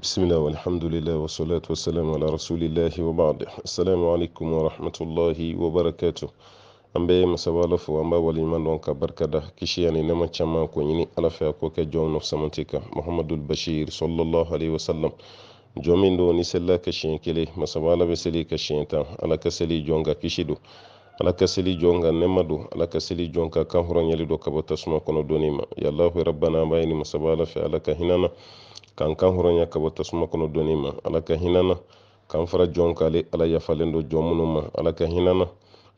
bismillah walhamdulillah wasalatu wassalamu ala rasulillahi wabaad assalamu alaikum warahmatullahi wabarakatuh an bɛ masabala fo an b'a waleɲuman dɔn ka barikada kisi ani nɛma caman ko ɲini ala fɛ ko kɛ jɔn nɔ samanti kan bashir sallallahu alaihi wasallam jɔn min ni selila ka siɲɛ kelen masabala bɛ seli ka siɲɛ tan ala ka seli jɔn ka kisi ala ka seli jɔn ka nɛma ala ka seli jɔn ka kan hɔrɔnyali don ka bɔ tasuma kɔnɔ dɔɔni ma yalahu rabbana an b'a ɲini ala ka hinana k'an kan hɔrɔnya ka bɔ tasuma kɔnɔ dɔɔni ma ala ka hinɛ na k'an fara jɔn k'ale ala yafalen don jɔn minnu ma ala ka hinɛ na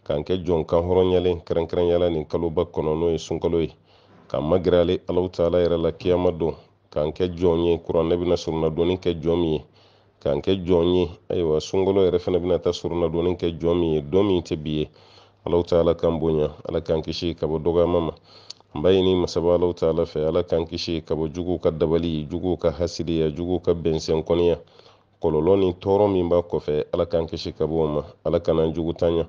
k'an kɛ jɔn kan hɔrɔnyalen kɛrɛnkɛrɛnyala nin kaloba kɔnɔ n'o ye sunkalo ye k'an magɛrɛ alaw taala yɛrɛ la kiyama don k'an kɛ jɔn ye kuranɛ bɛna surunna dɔɔni kɛ jɔn min ye k'an kɛ jɔn ye ayiwa sunkalo yɛrɛ fana bɛna taa surunna dɔɔni kɛ jɔn min ye don min tɛ bi ye alaw taala k'an bonya ala k'an kisi ka bɔ dɔgɔyama ma bayini masaba alaw taala fɛ ala k'an kisi ka bɔ juguw ka dabali juguw ka hasiliya juguw ka bɛnsɛnkɔniya kɔlɔlɔ ni tɔɔrɔ min b'a kɔfɛ ala k'an kisi ka bɔ ma ala kan'an jugu tanya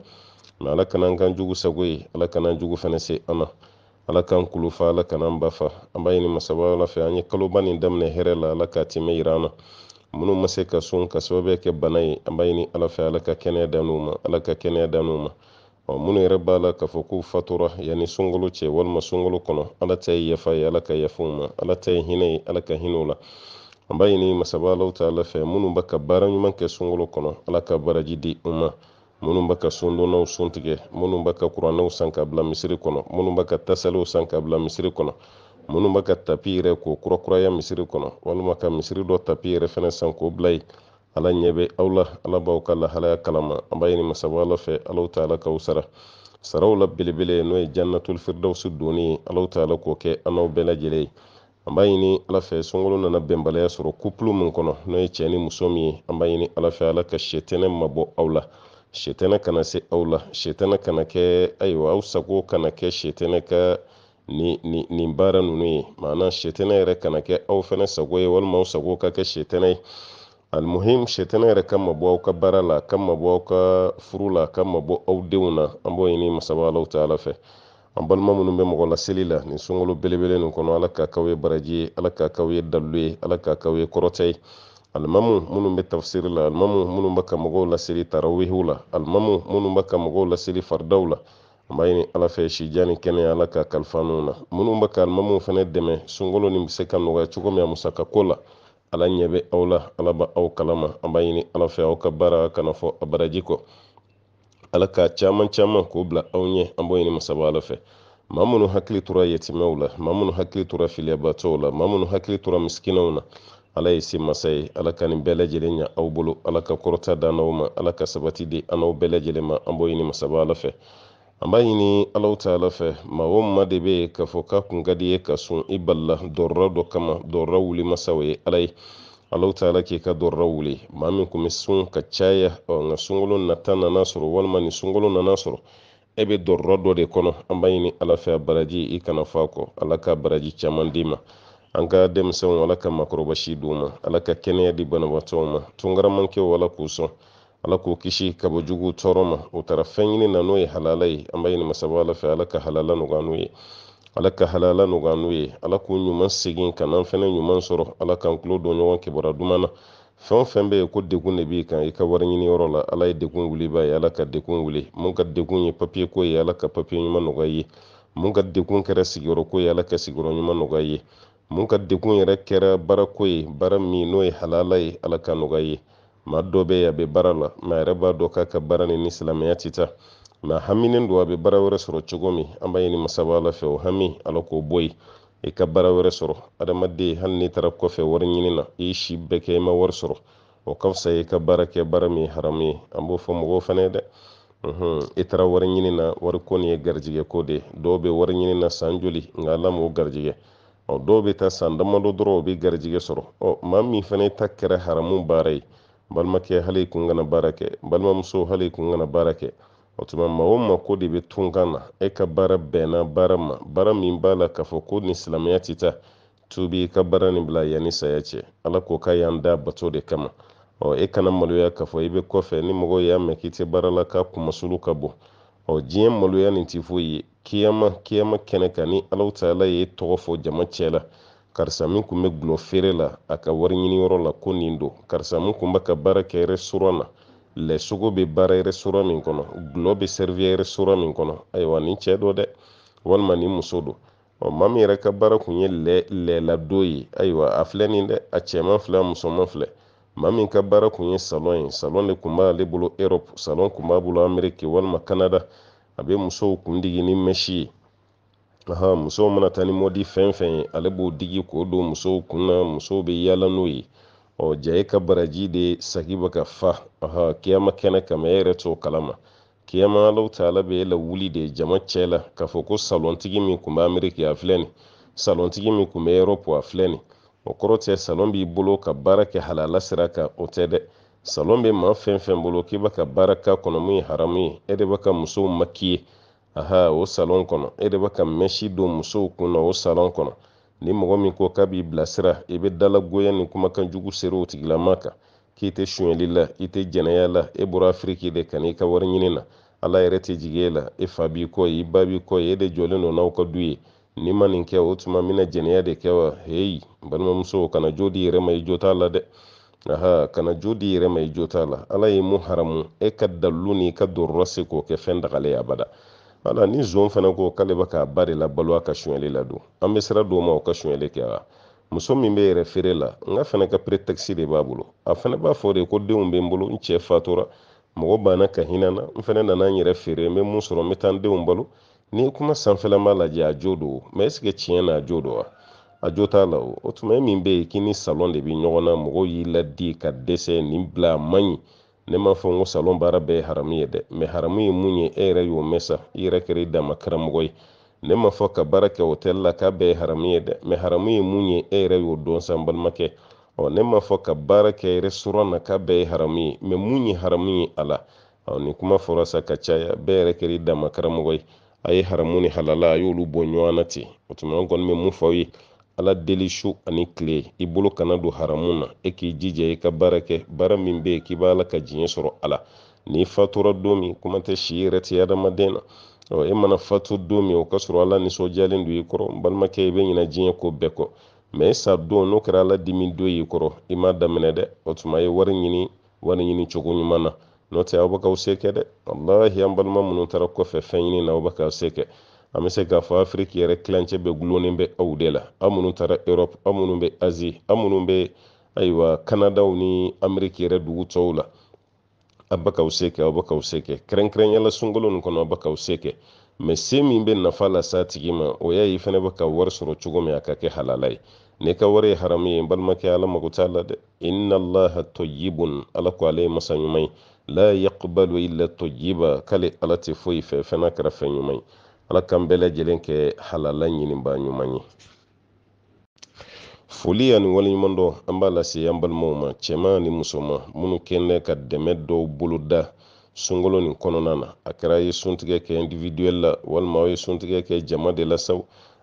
mɛ ala kan'an kan jugu sago ye ala kan'an jugu fɛnɛ se an na ala k'an kulufa ala kan'an bafa an b'a ɲini masaba ala fɛ an ye kaloba nin daminɛ hɛrɛ la ala k'a timɛ yira an na minnu ma se ka sun ka sababuya kɛ bana ye an b'a ɲini ala fɛ ala ka kɛnɛya dan'u ma ala ka kɛnɛya dan'u ma ɔ minnu yɛrɛ b'a la k'a fɔ k'u fatura yanni sunkalo cɛ walima sunkalo kɔnɔ ala ta ye yafa ye ala ka yafa ma ala ta ye hinɛ ye ala ka hinɛw la an b'a ɲini masaba ta ala fɛ minnu bɛ ka baara ɲuman kɛ sunkalo kɔnɔ ala ka baraji di u ma minnu bɛ ka sundonnaw suntigɛ minnu bɛ ka kuranɛw san ka bila misiri kɔnɔ minnu bɛ ka tasaliw san ka bila misiri kɔnɔ minnu bɛ ka tapi yɛrɛ k'o kurakuraya misiri kɔnɔ walima ka misiri dɔ tapi yɛrɛ fɛnɛ san k'o bila yen ala ɲɛ bɛ aw la ala b'aw ka lahalaya kalama an b'a ɲini masaba ala fɛ alaw ta ala k'aw sara saraw la belebele n'o ye jannatul firdausu donni ye alaw ta ala k'o kɛ an n'aw bɛɛ lajɛlen ye an b'a ɲini ala fɛ sunkalo nana bɛnbaliya sɔrɔ kupulu min kɔnɔ n'o ye cɛ ni muso min ye an b'a ɲini ala fɛ ala ka sɛtɛnɛ mabɔ aw la sɛtɛnɛ kana se aw la sɛtɛnɛ kana kɛ ayiwa aw sago kana kɛ sɛtɛnɛ ka nin ni, ni baara ninnu ye maana sɛtɛnɛ yɛrɛ kana kɛ aw fɛnɛ sago ye walima aw sago ka kɛ sɛtɛnɛ ye alimuhim shetana yɛrɛ kan ma aw ka baara la a kan ma bɔ aw ka furu la a kan aw denw na an b'o ɲini masaba alaw ta ala fɛ an balima minnu bɛ mɔgɔ laseli la nin sunkalo belebele nin kɔnɔ ala k'a k'aw ye baraji ye ala k'a k'aw ye dalu ye ala k'a k'aw ye kɔrɔta ye alimamu minnu bɛ tafsiri la alimamu minnu bɛ ka mɔgɔw laseli tarawihiw la alimamu minnu bɛ ka mɔgɔw laseli faridaw la an b'a ɲini ala fɛ ni kɛnɛya ala k'a kalifa ninnu na minnu bɛ ka fana dɛmɛ nin bɛ se ka nɔgɔya cogo min a la ala ɲɛ bɛ aw la ala ba aw kalama an b'a ɲini ala fɛ aw ka baara kana fɔ a baraji kɔ ala ka caman caman k'o bila aw ɲɛ an b'o ɲini masaba ala fɛ maa minnu hakili tora yetimɛw la maa minnu hakili tora filiyabatɔw la maa minnu hakili tora misikinaw na ala ye se masa ye ala ka nin bɛɛ lajɛlen ɲa aw bolo ala ka kɔrɔta da ma ala ka sabati di an n'aw bɛɛ lajɛlen ma an b'o ɲini masaba ala fɛ an b'a ɲini alaw taala fɛ ma o ma de bɛ k'a fɔ k'a kun ka di ye ka sun i balila dɔrɔra dɔ kama dɔrɔra wuli masaw ye ala ye alaw taala k'i ka dɔrɔra wuli maa min kun bɛ sun ka caya nka sunkalo nata nana sɔrɔ walima nin sunkalo nana sɔrɔ e bɛ dɔrɔrɔ dɔ de kɔnɔ an b'a ɲini ala fɛ a baraji i kana fa kɔ ala ka baraji caman d'i ma an ka denmisɛnw ala ka makɔrɔba si ma ala ka kɛnɛya di banabaatɔw ma tunkaramankɛw ala k'u sɔn ala k'o kisi ka bɔ jugu tɔɔrɔ ma o taara fɛn ɲini na n'o ye halala ye an b'a ɲini masaba ala fɛ ala ka halala nɔgɔya n'u ye ala ka halala nɔgɔya n'u ye ala k'u ɲuman segin ka n'an fɛnɛ ɲuman sɔrɔ ala k'an tulo don ɲɔgɔn kibaruya duman na fɛn o fɛn bɛ yen ko degun de b'i kan i ka wari ɲini yɔrɔ la ala ye degun wuli ba ye ala ka degun wuli mun ka degun ye papiye ko ye ala ka papiye ɲuman nɔgɔya ye mun ka degun kɛra sigiyɔrɔ ko ye ala ka sigiyɔrɔ ɲuman nɔgɔya ye mun ka degun yɛrɛ kɛra baara ko ye baara min n'o ye halala ye ala ka nɔgɔya ye maa dɔ bɛ yen a bɛ baara la mɛ yɛrɛ b'a dɔn k'a ka baara ni ni silamɛya ti taa mɛ haminen don a bɛ baara wɛrɛ sɔrɔ cogo min an b'a ɲini masaba ala fɛ o hami ala k'o bɔ yen i ka baara wɛrɛ sɔrɔ adamaden hali n'i taara kɔfɛ wari ɲini na i si bɛɛ kɛ i ma wari sɔrɔ o ka fisa i ka baara kɛ baara min haramu ye an b'o fɔ mɔgɔw fana ye dɛ i taara wari ɲini na wari ko nin ye garijɛgɛ ko de dɔw bɛ wari ɲini na san joli nka ala m'o garijɛgɛ dɔw bɛ taa san damadɔ dɔrɔn o bɛ garijɛgɛ sɔrɔ ɔ min fana ta kɛra haramu baara ye balimakɛ hali kun kana baara kɛ balimamuso hali kun kana baara kɛ o tuma maa o de be tunkan na e ka baara bɛnna baara ma baara min b'a la k'a fɔ ko nin silamɛya tɛ tubi i ka baara nin bila yanni saya cɛ ala ko k'a y'an da bato de kama ɔ e kana maloya k'a fɔ i bɛ kɔfɛ ni mɔgɔw y'a mɛn k'i tɛ baara la k'a kumasulu ka bon ɔ diɲɛ maloya nin tɛ foyi ye kiyama kiyama kɛnɛ kan ni alaw ta ye tɔgɔ fɔ jama cɛ la karisa min kun bɛ gulɔ feere la a ka wari ɲiniyɔrɔ la ko nin don karisa min kun b'a ka baara kɛ restoran na lɛsogo bɛ baara restoran min kɔnɔ gulɔ bɛ sɛriwiya restoran min kɔnɔ ayiwa nin cɛ dɔ dɛ walima nin muso don ɔ min yɛrɛ ka baara kun ye lɛ lɛladon ye ayiwa a filɛ nin dɛ a cɛman filɛ a musoman filɛ maa min ka baara kun ye salɔn ye salɔn de kun b'ale bolo erɔpu salɔn kun b'a bolo ameriki walima kanada a bɛ musow kun digi ni mɛsi ye aha musow mana taa ni mɔdi fɛn ye ale b'o digi k'o don musow kun na musow bɛ yaala n'o ye ɔ ja e ka baraji de sagi bɛ ka fa aha kiyama kɛnɛ kama e yɛrɛ t'o kalama kiyama alaw ta ala bɛ e la wuli de jama cɛ la k'a fɔ ko salontigi min kun bɛ ameriki a filɛ nin salontigi min kun bɛ erɔpu a filɛ nin o kɔrɔ tɛ salon b'i bolo ka baara kɛ halala sira kan o tɛ dɛ salon bɛ maa fɛn bolo k'i bɛ ka baara k'a kɔnɔ min ye haramu ye e de bɛ ka musow makiye aha o salon kɔnɔ e de bɛ ka mɛsi don musow kunna o salon kɔnɔ ni mɔgɔ min ko k'a b'i bilasira i bɛ dalagoya ni kumakan jugu seri o tigilama kan k'i tɛ sonyali la i tɛ jɛnɛya la e bɔra afiriki de ka n'i ka wari ɲini na ala yɛrɛ tɛ jigi e la e fa b'i kɔ ye i ba b'i kɔ ye e de jɔlen don n'aw ka du ye n'i ma nin kɛ o tuma mina jɛnɛya de kɛ wa heyi balimamuso kana jo di yɛrɛ ma i jo t'a la dɛ aha kana jo di yɛrɛ ma i jo t'a la ala ye mun haramu e ka dalilu n'i ka dɔrɔrɔ se k'o kɛ fɛn dagale abada wala ni zon fana ko k'ale bɛ k'a ba de ka sonyali la don an bɛ d'o ma ka sonyali kɛ wa muso min bɛ yɛrɛ la n fana ka pretexte de b'a a fana b'a fɔ de ko denw bɛ n bolo n fatura mɔgɔ banna ka hinɛ fana nana n yɛrɛ feere n bɛ mun sɔrɔ n bɛ ni kuma sanfɛla ma lajɛ a jo do mɛ ɛsike na a wa a jo la o tuma e min bɛ yen k'i de bɛ ɲɔgɔn na mɔgɔw y'i ladi ka dɛsɛ nin bila a ne m'a fɔ ko salon baara bɛɛ ye haramu ye dɛ mɛ haramu ye mun ye e yɛrɛ y'o mɛn sa i yɛrɛ kɛra i dama karamɔgɔ ye ne m'a fɔ ka baara kɛ hotɛli la k'a bɛɛ ye haramu ye dɛ mɛ haramu ye mun ye e yɛrɛ y'o dɔn sa n balimakɛ ɔ ne m'a fɔ ka baara kɛ restaurant na k'a bɛɛ ye haramu ye mɛ mun ye haramu ye a la ɔ nin kuma fɔra sa ka caya bɛɛ yɛrɛ kɛra i dama karamɔgɔ ye a ye haramu ni halala a y'olu bɔ ɲɔgɔn na ten o tuma an kɔni bɛ mun fɔ aw ye ala deli su ani tile i bolo kana don haramu na e k'i jija i ka baara kɛ baara min bɛ yen k'i b'a la ka diɲɛ sɔrɔ a la n'i fatura don min kuma tɛ si yɛrɛ tɛ adamaden na ɔ e mana fatu don min o ka sɔrɔ ala nisɔndiyalen don i kɔrɔ balimakɛ i bɛ ɲina diɲɛ ko bɛɛ kɔ mɛ e sa don n'o kɛra ala dimi don y'i kɔrɔ i m'a daminɛ dɛ o tuma ye wari ɲini wari ɲini cogo ɲuman na n'o tɛ aw bɛ k'aw se kɛ dɛ walahi an balima minnu taara kɔfɛ fɛn ɲini na aw bɛ k'aw se kɛ an bɛ se k'a fɔ afiriki yɛrɛ kilancɛ bɛ gulonnen bɛ aw de la aw minnu taara erɔpu aw minnu bɛ azi aw minnu bɛ ayiwa kanadaw ni ameriki yɛrɛ dugu tɔw la aw bɛ k'aw se kɛ aw bɛ k'aw se kɛ kɛrɛnkɛrɛnyala sunkalo nin kɔnɔ aw bɛ k'aw se kɛ mɛ se min bɛ nafa lase tigi ma o y'a ye i fana bɛ ka wari sɔrɔ cogo min a ka kɛ halala ye n'i ka wari ye haramu ye n balimakɛ ala mago t'a la dɛ inna allaha tayyibun ala ko ale ye masa ɲuman ye la yaqbalu illa tayyiba k'ale ala tɛ foyi fɛ fɛn n'a kɛra fɛn ɲuman ye ala kan bɛɛ kɛ halala ɲiniba ɲuman ye foli ani waleɲuman dɔ an b'a lase an balimaw ma cɛman ni musoma minnu kɛnɛ ka dɛmɛ dɔw boloda sunkalo nin kɔnɔna na a kɛra ye suntigɛ kɛ individuel la walima aw ye suntigɛ kɛ jama de la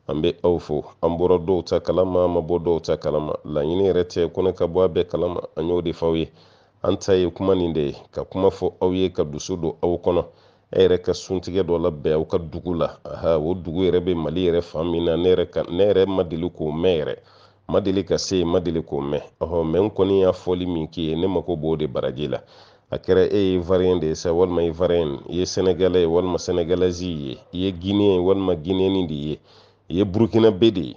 an be aw fo an bɔra dɔw ta kalama an ma bɔ dɔw ta kalama laɲini yɛrɛ tɛ ko ka bɔ a bɛɛ kalama an y'o de fɔ ye an ta ye kuma nin de ye ka kuma fɔ aw ye ka dusu don aw kɔnɔ e yɛrɛ ka suntigɛ dɔ labɛn aw ka dugu la aha o dugu yɛrɛ bɛ mali yɛrɛ fan min na ne yɛrɛ ma deli k'o mɛn yɛrɛ ma deli ka se ma deli k'o mɛn ɔhɔ mɛ n kɔni y'a fɔli min k'i ye ne mako b'o de baraji la a kɛra e ye ivoirien de ye sa walima ivoirien i ye sɛnɛgalɛ ye walima sɛnɛgalɛzi ye i ye guinéen walima guinéeni de ye i ye burukinabe de ye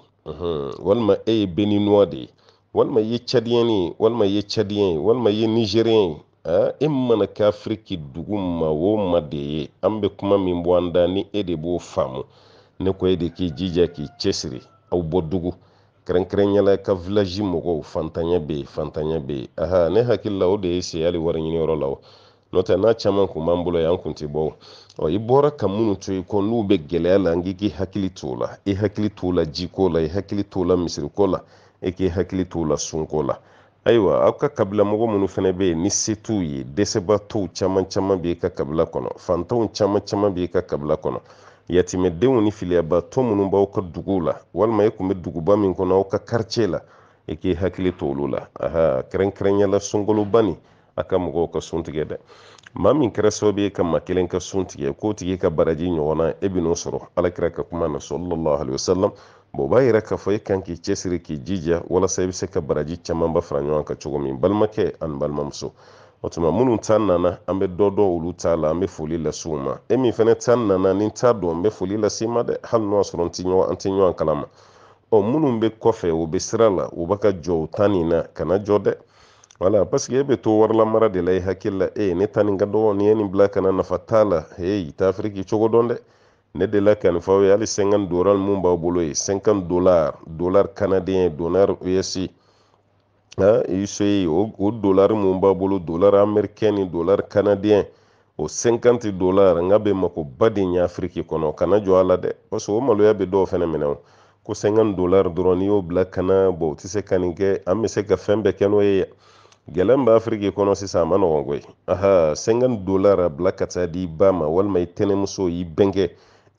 walima e ye beninois de ye walima i ye cadiyɛni ye walima i ye cadiyɛn ye walima i ye nizeriyɛn ye i e mana kafiri ki dugu ma wo ma de ye an bɛ kuma min bɔ an da ni e de b'o faamu ne ko e de k'i jija k'i cɛsiri aw bɔ dugu kɛrɛnkɛrɛnyala ka vilaji mɔgɔw fantanya be yen fantanya be yen aha ne hakili la o de ye se hali wari ɲiniyɔrɔ la o n'o n'a caman kun b'an bolo yan kun tɛ bɔ o i bɔra ka minnu to i kɔ n'u be gɛlɛya la n k'i k'i hakili t'o la i hakili t'o la jiko la i hakili t'o la misiriko la e k'i hakili t'o la sunko la ayiwa aw ka kabila mɔgɔ minnu fana bɛ yen ni se t'u ye dɛsɛbaatɔw caman caman b'i ka kabila kɔnɔ fantanw caman caman b'i ka kabila kɔnɔ yatimɛdenw ni filiyabaatɔ minnu b'aw ka duguw la walima e tun bɛ duguba min kɔnɔ aw ka karice la i e k'i hakili to olu la aha kɛrɛnkɛrɛnyala sunkaloba nin a ka mɔgɔw ka sun tigɛ dɛ maa min kɛra sababu ye ka maa kelen ka sun tigɛ k'o tigi ka baraji ɲɔgɔnna e bɛ n'o sɔrɔ alakira ka kuma na sɔlɔlɔ alayihi wasalam o b'a yira k'a fɔ e kan k'i cɛsiri k'i jija walasa i bɛ se ka baraji caman fara ɲɔgɔn kan cogo min balimakɛ ani balimamuso o tuma minnu ta nana an bɛ dɔ dɔ olu ta la an bɛ foli lase ma e min fana ta nana ni t'a dɔn n bɛ foli lase ma dɛ hali n'o y'a sɔrɔ n tɛ ɲɔgɔn an tɛ ɲɔgɔn kalama ɔ minnu bɛ kɔfɛ u bɛ sira la u b'a ka jɔ u ta nin na kana jɔ dɛ wala paseke e bɛ to warilamara de la i hakili la e ne ta nin ka dɔgɔ ni ye nin bila kana nafa t'a la heyi i t'a feere cogo dɔn dɛ ne de la ka nin fɔ aw ye mun b'aw bolo ye sɛnkan dolar dolar kanadiyɛn dolar usc uce o dolar mun b'a bolo dolar amɛrikɛn ni dolar kanadiyɛn o sɛnkanti dolar n ka bɛ makoba de ɲɛ afiriki kana jɔ a la dɛ paseke o maloya bɛ dɔw fɛnɛ minɛ ko sɛnkan dolar dɔrɔn n'i y'o kana bɔn o se ka nin se ka fɛn bɛɛ ye gɛlɛya min b'afiriki kɔnɔ sisan a ma aha sɛnkan dolar a bila ka taa di i ba ma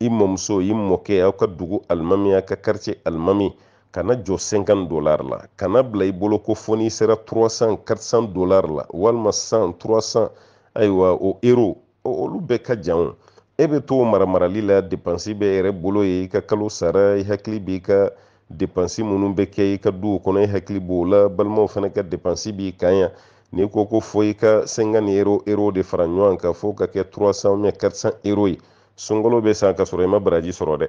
i mɔmuso i mɔkɛ aw ka dugu alimami aw ka karitiye alimami kana jɔ sɛnkan dolari la kana bila i bolo ko fɔ n'i sera turasan karisan dolari la walima san turasan ayiwa o ero olu bɛɛ ka jan o e bɛ to maramarali la depansi bɛ yɛrɛ bolo ye i ka kalo sara i hakili b'i ka depansi minnu bɛ kɛ i ka duw kɔnɔ i hakili b'o la balimaw fana ka depansi b'i kan yan n'i ko ko fɔ i ka sɛnkan ero ero de fara ɲɔgɔn kan fo ka kɛ turasan karisan ero ye sungolo bɛ san ka sɔrɔ i ma baraji sɔrɔ dɛ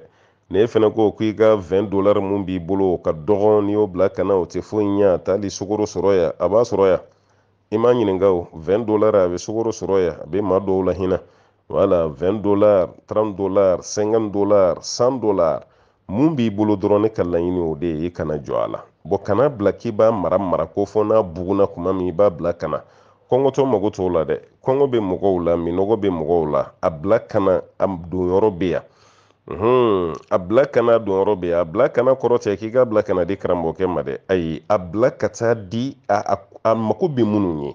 ne fana ko ko i ka 20 dollar mun b'i bolo ka dɔgɔ n'i y'o bila kana o tɛ foyi ɲɛ a t'ali sukoro sɔrɔ yan a b'a sɔrɔ yan i m'a ɲininka o 20 dollar a bɛ sukoro sɔrɔ yan a bɛ maa dɔw la hinɛ wala 20 dollar 30 dollar 50 dollar 100 dollar mun b'i bolo dɔrɔn ne ka laɲini o de ye i kana jɔ a la kana bila k'i b'a mara mara ko fɔ n'a buguna kuma min i b'a bila kana kɔngɔ tɔ mago t'o la dɛ kɔngɔ bɛ mɔgɔw la minɔgɔ bɛ mɔgɔw la a bila kana a donyɔrɔ bɛ yan uhun a bila kana donyɔrɔ bɛ yan a bila kana kɔrɔ tɛ k'i k'a bila kana di karamɔgɔkɛ ma dɛ ayi a bila ka taa di a a mago bɛ minnu ye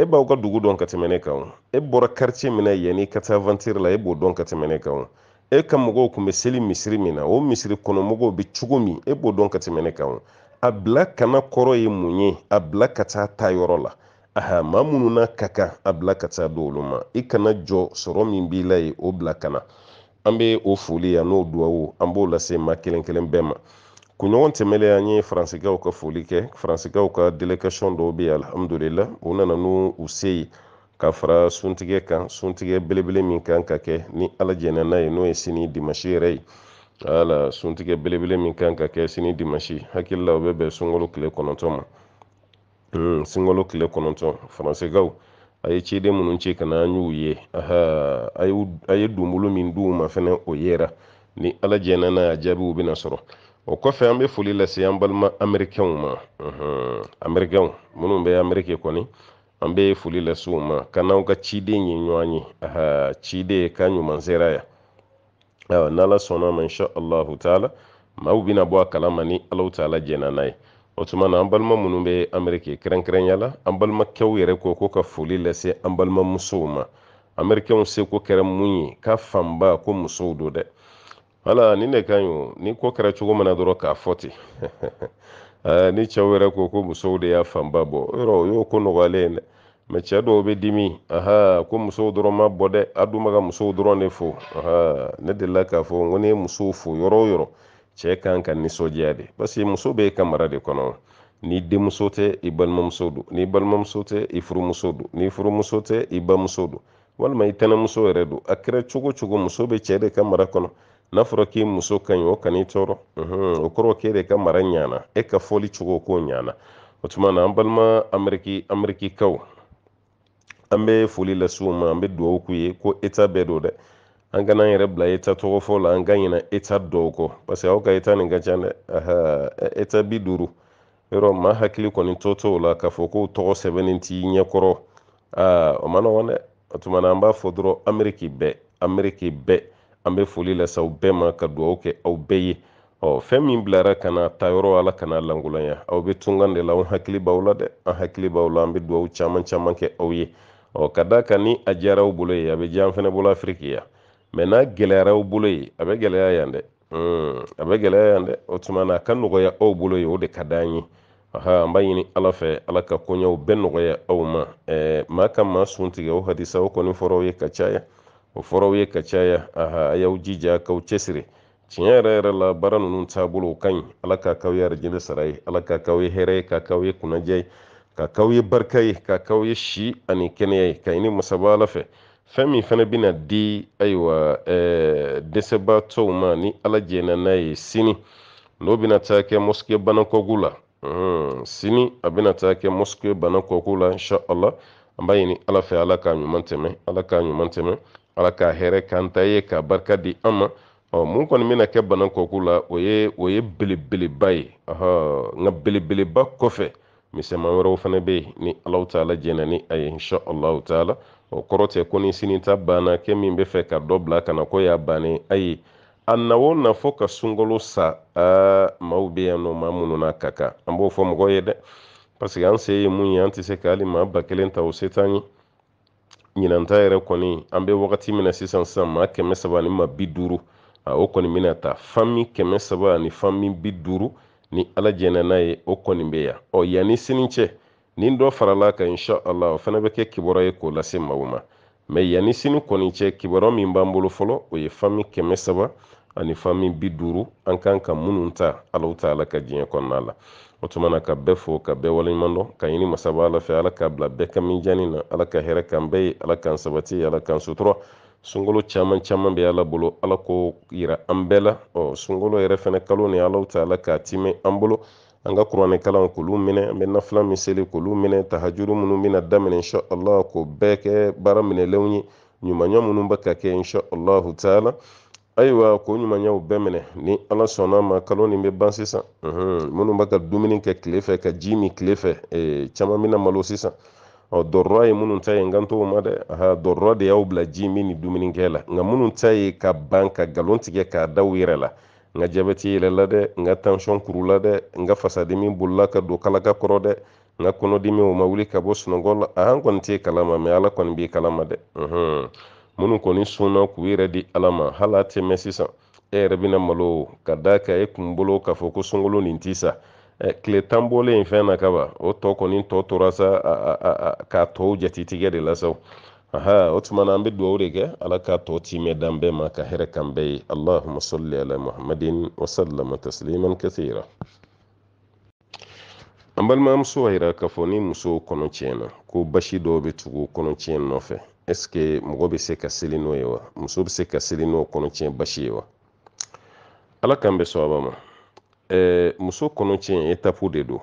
e b'aw ka dugu dɔn ka tɛmɛ ne kan e bɔra karicɛ min na yanni ka taa vantiri la e b'o dɔn ka tɛmɛ ne kan e ka mɔgɔw tun bɛ seli misiri min na o misiri kɔnɔ mɔgɔw bɛ cogo min e b'o dɔn ka tɛmɛ ne kan a bila kana kɔrɔ ye mun ye a bila ka taa taa yɔrɔ la aha ma minnu na ka kan a bila ka taa di olu ma i kana jɔ sɔrɔ min b'i la ye o bila ka na an bɛ o foli yan n'o duwawu an b'o lase maa kelen kelen bɛɛ ma kunɲɔgɔn tɛmɛlen an ye faransikɛw ka foli kɛ faransikɛw ka delegation dɔw bɛ yen alihamudulila u nana n'u se ye ka fara suntigɛ kan suntigɛ belebele min kan ka kɛ ni ala jɛnna n'a ye n'o ye sini dimansi yɛrɛ ye wala suntigɛ belebele min kan ka kɛ sini dimansi hakili la o bɛ bɛn sunkalo tile kɔnɔntɔn ma Mm, singolo kile kɔnɔntɔn faransɛgaw a ye ceden minnu ce ka na an y'u ye a ye dunbolo min di u ma fɛnɛ o yɛra ni ala jɛna n'a jaabiw bena sɔrɔ o kɔfɛ an um, be foli lase an balima amerikɛnw ma amerikɛnw minnu bɛ amerikɛ kɔni an be foli lase u ma ka n'aw ka ciden ye ɲɔan ye ciden ka ɲuman sera ya n'ala sɔnna ma inshaallahu taala maw bena bɔ a kala ma ni alaw taala jɛna na ye o tuma na an balima minnu bɛ ameriki kɛrɛnkɛrɛnya la an balimakɛw yɛrɛ ko ko ka foli lase an balimamusow ma amerikɛnw seko kɛra mun ye ka fanba ko musow don dɛ wala nin de ka ɲi eh, ni ko kɛra cogo min dɔrɔn k'a fɔ ten ni cɛw yɛrɛ ko ko musow de y'a fanba bɔ yɔrɔ o y'o ko nɔgɔyalen ye dɛ mɛ cɛ dɔw bɛ dimi aha ko musow dɔrɔn ma bɔ dɛ a dun bɛ ka musow dɔrɔn de fo aha ne delila k'a fɔ n ko ne ye musow fo yɔrɔ o yɔrɔ cɛɛ kan ka nisɔndiya de paseke muso bɛ kamara de kɔnɔ ni denmuso tɛ i balimamuso don ni balimamuso tɛ i furumuso don ni furumuso tɛ i bamuso don walima i tɛnɛmuso yɛrɛ don a kɛra cogo cogo muso bɛ cɛ de ka mara kɔnɔ n'a fɔra k'i muso ka ɲi o kan'i tɔɔrɔ o kɔrɔ k'e de ka mara ɲana e ka fɔli cogo k'o ɲana o tuma na an balima ameriki amerikikaw an bɛ foli lase ma an bɛ dugawu k'u ye ko eta bɛɛ don dɛ an kana an yɛrɛ bila eta tɔgɔ fɔ la an ka ɲina eta dɔw kɔ parce que aw ka eta nin ka can dɛ eta bi duru yɔrɔ ma hakili kɔni tɔtɔ o la k'a fɔ ko tɔgɔ sɛbɛnnin t'i ɲɛkɔrɔ o ma nɔgɔn dɛ o tuma na an b'a fɔ dɔrɔn ameriki bɛɛ ameriki bɛɛ an bɛ foli lase aw bɛɛ ma ka dugawu kɛ aw bɛɛ ye ɔ fɛn min bilara ka na ta yɔrɔ ala ka na lankolonya aw bɛ tunkan de la an hakili b'aw la dɛ an hakili b'aw la an bɛ dugawu caman caman kɛ aw ye ɔ ka d'a kan ni a diyara aw bolo ye a bɛ diya an fana bolo afiriki yan. mɛ n'a gɛlɛyara aw bolo ye a bɛ gɛlɛya yan dɛ hmm, a bɛ gɛlɛya yan dɛ o tuma na a ka nɔgɔya aw bolo ye o de ka d'an ye aha an b'a ɲini ala fɛ ala ka koɲɛw bɛɛ nɔgɔya aw ma maa ka maa sun tigɛ o hadisa o kɔni fɔraw ye ka caya o fɔraw ye ka caya aha a y'aw jija k'aw cɛsiri tiɲɛ yɛrɛ yɛrɛ la baara ninnu taabolo ka ɲi ala k'a k'aw ye arijinɛ sara ye ala k'a k'aw ye hɛrɛ ye k'a k'aw ye kunnajɛ ye k'a k'aw ye barika ye k'a k'aw ye si ani kɛnɛya ye ka ɲini masaba ala fɛ fɛn min fana bɛna di ayiwa ɛɛ dɛsɛbaatɔw ma ni ala jɛnna n'a ye sini n'o bɛna taa kɛ mɔsikɛ banakɔku la sini a bɛna taa kɛ mɔsikɛ banakɔku la insha an b'a ɲini ala fɛ ala k'a ɲuman tɛmɛ ala k'a ɲuman tɛmɛ ala k'a hɛrɛ k'an ta ye k'a barika di an ma ɔ mun kɔni bɛna kɛ banakɔku la o ye o ye belebeleba ye nka belebeleba kɔfɛ misɛnman wɛrɛw fana bɛ yen ni alaw taala jɛnna ni a ye insha taala o kɔrɔ tɛ ko ni sinita banna kɛ min bɛ fɛ ka dɔ bila ka ko y'a bannen ayi a na o na fɔ ka sunkalo sa aa maaw bɛ yan nɔ maa minnu na ka kan an b'o fɔ mɔgɔw ye dɛ parce que an se ye mun ye an tɛ se ka hali maa ba kelen ta o se t'an ye ɲinanta yɛrɛ kɔni an bɛ wagati min na sisan sisan maa kɛmɛ saba ani maa bi duuru a o kɔni bɛna ta fami kɛmɛ saba ani fami bi duuru ni ala jɛnna n'a ye o kɔni bɛ yan ɔ yanni sini cɛ ni dɔ farala kan insha allah o fana bɛ kɛ kibaruya ye k'o lase maaw ma mɛ yanni sini kɔni cɛ kibaruya min b'an bolo fɔlɔ o ye fami kɛmɛ saba ani fami bi duuru an kan ka minnu ta alaw ta ala ka diɲɛ kɔnɔna la o tuma na ka bɛɛ fo ka bɛɛ waleɲuman dɔn ka ɲini masaba ala fɛ ala k'a bila bɛɛ ka minjani na ala ka hɛrɛ k'an bɛɛ ye ala k'an sabati ala k'an sutura sunkalo caman caman bɛ ala bolo ala ko yira an bɛɛ la ɔ sunkalo yɛrɛ fɛnɛ kalo ni alaw ta ala k'a timɛ an bolo an ka kuranɛ kalan k'olu minɛ an bɛ nafilan min seli k'olu minɛ tahajuru minnu bɛna daminɛ insha allah k'o bɛɛ kɛ baara minɛlenw ye ɲumanɲɛ minnu bɛ ka kɛ insha allahu taala ayiwa k'o ɲumanɲɛw bɛɛ minɛ ni ala sɔnna ma kalo nin bɛ ban sisan minnu bɛ ka dumuni kɛ tile fɛ ka ji min tile fɛ caman bɛna malo sisan ɔ dɔrɔrɔ ye minnu ta ye n kan t'o ma dɛ aha dɔrɔrɔ de y'aw bila ji min ni dumuni kɛ la nka minnu ta ye ka ban ka nkalon tigɛ k'a da u yɛrɛ la n ka yɛlɛla dɛ n ka tansiyɔn kurula dɛ n ka fasadimi bolila ka don kalaka kɔrɔ dɛ n kɔnɔdimi o ma wuli ka bɔ sunɔgɔ la a an kɔni t'i kalama mɛ ala kɔni b'i kalama dɛ minnu mhm. kɔni sunna k'u yɛrɛ di ala ma hali a tɛ sisan e yɛrɛ bɛna malo ka d'a kan e kun k'a fɔ ko sunkalo nin ti sa tile e, tan bɔlen fɛn na kaban o tɔ kɔni tɔ tora sa k'a tɔw jatitigɛ de la aha o tuma na an bɛ dugawu de kɛ ala k'a tɔ ci dan bɛɛ ma ka hɛrɛ kan bɛɛ ye allahuma salli ala muhammadin wa sallama tasliman kathira an balimamuso y'a yira k'a fɔ ni muso kɔnɔ tiɲɛna ko basi dɔw bɛ tugu kɔnɔ tiɲɛ nɔfɛ ɛseke mɔgɔ bɛ se ka seli n'o ye wa muso bɛ se ka seli n'o kɔnɔ tiɲɛ basi ye wa ala k'an bɛ sababa ma muso kɔnɔ tiɲɛ etapu de don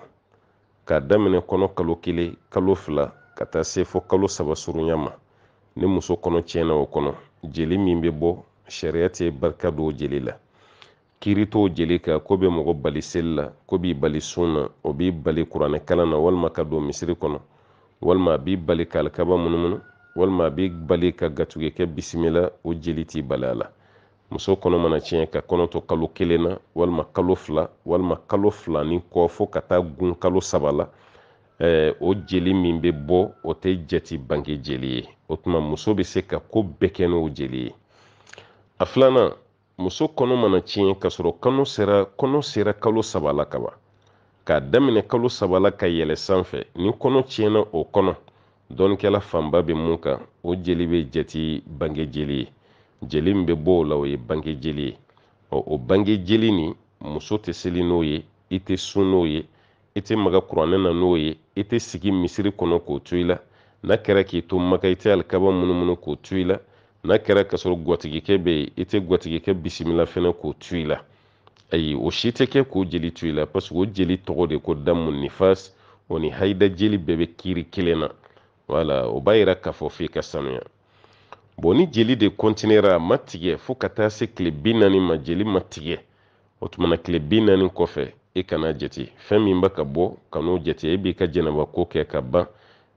k'a daminɛ kɔnɔ kalo kelen kalo fila ka taa se fo kalo saba surunya ma ni muso kɔnɔ tiɲɛna o kɔnɔ jeli min bɛ bɔ sariya tɛ barika don jeli la kiri t'o jeli kan ko bɛ mɔgɔ bali seli la ko b'i bali sun na o b'i bali kuranɛ kalan na walima ka don misiri kɔnɔ walima a b'i bali ka alikaba munumunu walima a b'i bali ka gatigɛ kɛ bisimila o jeli t'i bali a la muso kɔnɔ mana tiɲɛ ka kɔnɔ to kalo kelen na walima kalo fila walima kalo fila ni kɔ fo ka taa gun kalo saba la o jeli min bɛ bɔ o tɛ jate bange jeli ye o tuma muso bɛ se ka ko bɛɛ kɛ n'o jeli ye a filanan muso kɔnɔ mana tiɲɛ ka sɔrɔ kalo sera kɔnɔ sera kalo saba la kaban k'a daminɛ kalo saba la ka yɛlɛ sanfɛ ni kɔnɔ tiɲɛna o kɔnɔ dɔnnikɛla fanba bɛ mun kan o jeli bɛ jate bange jeli ye jeli min bɛ bɔ o la o ye bange jeli ye ɔ o bange jeli nin muso tɛ seli n'o ye i tɛ sun n'o ye i tɛ maga kuranɛ na n'o ye i tɛ sigi misiri kɔnɔ k'o to i la n'a kɛra k'i to makayi alikaba munumunu k'o to i la n'a kɛra ka sɔrɔ gwatigikɛ bɛ yen i tɛ gwatigikɛ bisimila fɛnɛ k'o to i la ayi o si tɛ kɛ k'o jeli to i la paseke o jeli tɔgɔ de ko damu nifas o ni hayida jeli bɛɛ bɛ kiri kelen na wala o b'a yira k'a fɔ f'i ka sanuya bon ni jeli de kɔntiniyera a ma tigɛ fo ka taa se tile bi naani ma jeli ma tigɛ o tumana tile bi naani kɔfɛ e kana jate fɛn min bɛ ka bɔ kan'o jate e b'i ka jɛnɛba ko kɛ ka ban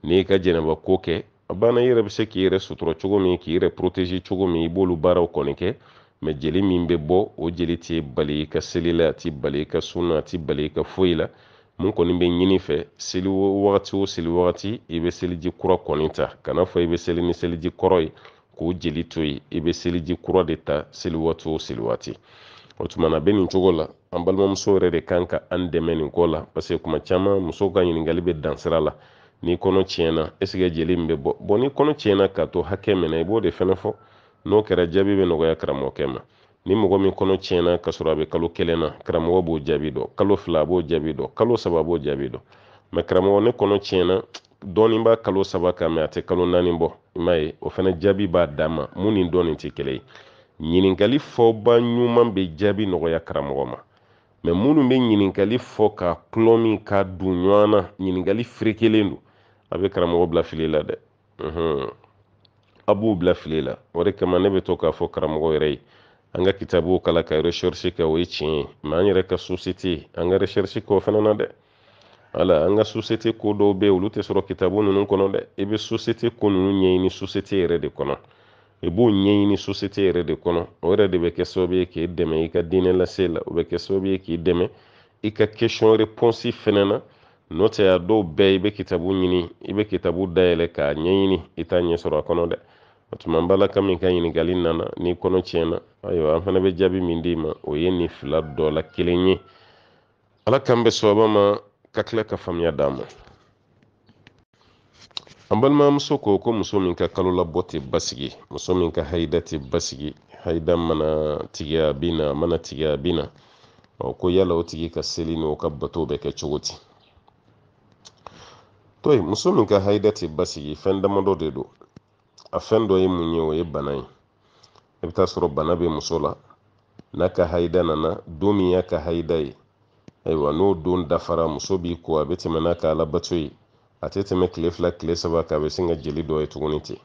n'i ka jɛnɛba ko kɛ a banna i yɛrɛ bɛ se k'i yɛrɛ sutura cogo min k'i yɛrɛ protege cogo min i b'olu baaraw kɔni kɛ mɛ jeli min bɛ bɔ o jeli t'i bali i ka seli la a t'i bali i ka sun a t'i bali i ka foyi la mun kɔni bɛ ɲini fɛ seli wagati o seli wagati i bɛ seliji kura kɔni ta kana fɔ i bɛ seli ni seliji kɔrɔ ye k'o jeli to yen i bɛ seliji kura de ta seli waati o seli waati o tuma na nin cogo la an balimamuso yɛrɛ de kan ka an dɛmɛ nin ko la paseke kuma caman musow ka ɲininkali bɛ dansira la n'i kɔnɔ tiɲɛna ɛsike jeli min bɛ bɔ bɔn ni kɔnɔ tiɲɛna ka to hakɛ min na i b'o de fɛnɛ fɔ n'o kɛra jaabi bɛ nɔgɔya karamɔgɔkɛ ma ni mɔgɔ min kɔnɔ tiɲɛna ka sɔrɔ a bɛ kalo kelen na karamɔgɔ b'o jaabi dɔn kalo fila b'o jaabi dɔn kalo saba b'o jaabi dɔn mɛ karamɔgɔ ne kɔnɔ tiɲɛna dɔɔnin b'a kalo saba kan mɛ a tɛ kalo naani bɔ i m'a ye o fɛnɛ jaabi b'a dan ma mun ni dɔɔnin tɛ kelen ye ɲininkali fɔba ɲuman bɛ jaabi nɔgɔya karamɔgɔ ma mɛ minnu bɛ ɲininkali fɔ ka kulɔ min ka dun ɲɔgɔn na ɲininkali ferekelen don a bɛ karamɔgɔ bila fili la dɛ a b'u bila fili la o de kama ne bɛ to k'a fɔ karamɔgɔ yɛrɛ ye an ka kitabuw kala ka recherche kɛ o ye tiɲɛ ye mɛ an yɛrɛ ka société an ka recherche kɛ o fana na dɛ wala an ka société ko dɔw bɛ yen olu tɛ sɔrɔ kitabu ninnu kɔnɔ dɛ i bɛ société ko ninnu ɲɛɲini société yɛrɛ de kɔnɔ i b'o ɲɛɲini société yɛrɛ de kɔnɔ o yɛrɛ de bɛ kɛ sababu ye k'i dɛmɛ i ka diinɛ lase la o bɛ kɛ sababu ye k'i dɛmɛ i ka question réponse fɛnɛ na n'o tɛ a dɔw bɛɛ i bɛ kitabu ɲini i bɛ kitabu dayɛlɛ k'a ɲɛɲini i t'a ɲɛ sɔrɔ a kɔnɔ dɛ o tuma n balaka min ka ɲininkali nana ni kɔnɔ tiɲɛna ayiwa an fana bɛ jaabi min d'i ma o ye nin fila dɔ la kelen ye ala k'an bɛ sababa ma ka tila ka faamuya d'a ma an balimamuso ko ko muso min ka kalo labɔ tɛ basigi muso min ka hayida tɛ basigi hayida mana tigɛ a bɛ na mana tigɛ a bɛ na ko yala o tigi ka seli n'o ka bato bɛ kɛ cogo di toyi muso min ka haida te basigi fɛn damadɔ de do a fɛn dɔ ye mun ye o ye bana ye i bɛ taa sɔrɔ bana bɛ muso la n'a ka haida nana don min y'a ka haida ye ayiwa n'o don dafara muso b'i ko a bɛ tɛmɛ n'a ka alabato ye a tɛ tɛmɛ tile fila tile saba kan a bɛ sin ka jeli dɔ ye tuguni ten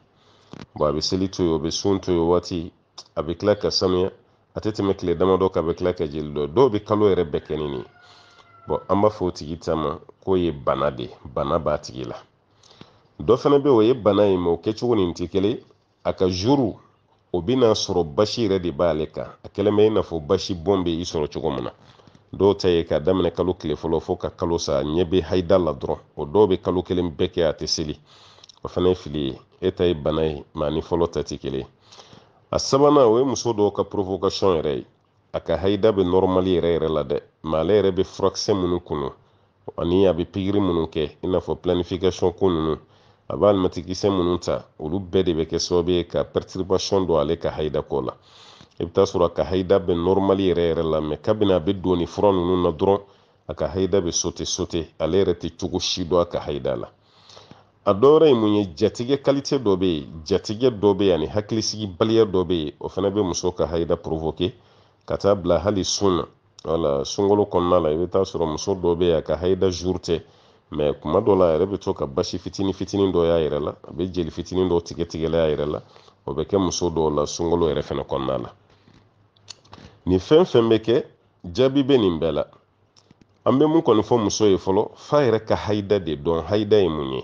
bon a bɛ seli to yen o bɛ sun to yen waati a bɛ tila ka sanuya a tɛ tɛmɛ tile damadɔ kan a bɛ tila ka jeli dɔ ye dɔw bɛ kalo yɛrɛ bɛɛ kɛ ni nin ye. an b'a fɔ o tigi ta ma k'o ye bana de bana b'a tigi la dɔ fana bɛ yen o ye bana ye o kɛcogo nin tɛ kelen a ka zuru o bɛ sɔrɔ basi yɛrɛ de b'ale kan a kɛlen bɛ i n'a fɔ basi bɔn bɛ i sɔrɔ cogo min na dɔw ta ye ka daminɛ kalo tile fɔlɔ fo ka kalo sa ɲɛ bɛ hayida la dɔrɔn o dɔw bɛ kalo kelen bɛɛ kɛ a tɛ seli o fana ye fili ye e ta ye bana ye maa ni fɔlɔ ta tɛ kelen ye a sabanan o ye muso dɔw ka yɛrɛ ye a ka hayida bɛ yɛrɛ yɛrɛ la dɛ ma ale yɛrɛ bɛ furakisɛ minnu kunu ani a bɛ pikiri minnu kɛ i n'a fɔ planification ko ninnu a b'a alimɛtikisɛ minnu ta olu bɛɛ de bɛ kɛ sababu ye ka perturbation don ale ka hayida ko la i bɛ taa sɔrɔ a ka hayida bɛ nɔrɔmali yɛrɛ yɛrɛ la mɛ kabini a bɛ don nin fura ninnu na dɔrɔn a ka hayida bɛ sote sote ale yɛrɛ tɛ cogo si dɔn a ka hayida la a dɔ wɛrɛ ye mun ye jatigɛ kalite dɔ bɛ yen jatigɛ dɔ bɛ yen ani hakilisigi dɔ bɛ yen o fana bɛ muso ka hayida porovoke ka taa bila hali sun na wala sunkalo kɔnɔna la i bɛ taa sɔrɔ muso dɔ bɛ yen a ka hayida zuru tɛ mɛ kuma dɔ la a yɛrɛ bɛ to ka basi fitinin fitinin dɔ y'a yɛrɛ la a bɛ jeli fitinin dɔ tigɛ tigɛla a yɛrɛ la o bɛ kɛ muso dɔw la sunkalo yɛrɛ fɛnɛ kɔnɔna la nin fɛn fɛn bɛ kɛ jaabi bɛ nin bɛɛ la an bɛ mun kɔni fɔ muso ye fɔlɔ f'a yɛrɛ ka hayida de dɔn hayida ye mun ye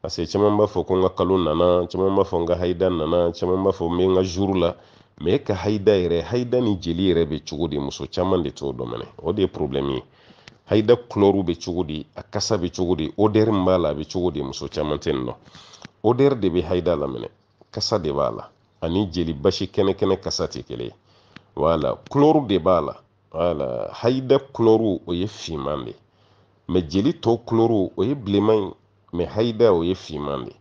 parce que caman b'a fɔ ko n ka kalo nana caman b'a fɔ n ka hayida nana caman b'a fɔ n bɛ n ka zuru la ma ka hayida yɛrɛ hayida ni jeli yɛrɛ bɛ cogo di muso caman de t'o dɔmɛnɛ o de ye problɛmu ye hayida kulɔru bɛ cogo di a kasa bɛ cogo di odɛri min b'a la a bɛ cogo di muso caman tɛ nin nɔ odɛri de bɛ hayida laminɛ kasa de b'a la ani jeli basi kɛnɛkɛnɛ kasa tɛ kelen ye wala kulɔru de b'a la wala hayida kulɔru o ye finman de ye mɛ jeli tɔ kulɔru o ye bilenman ye mɛ hayida o ye finman de ye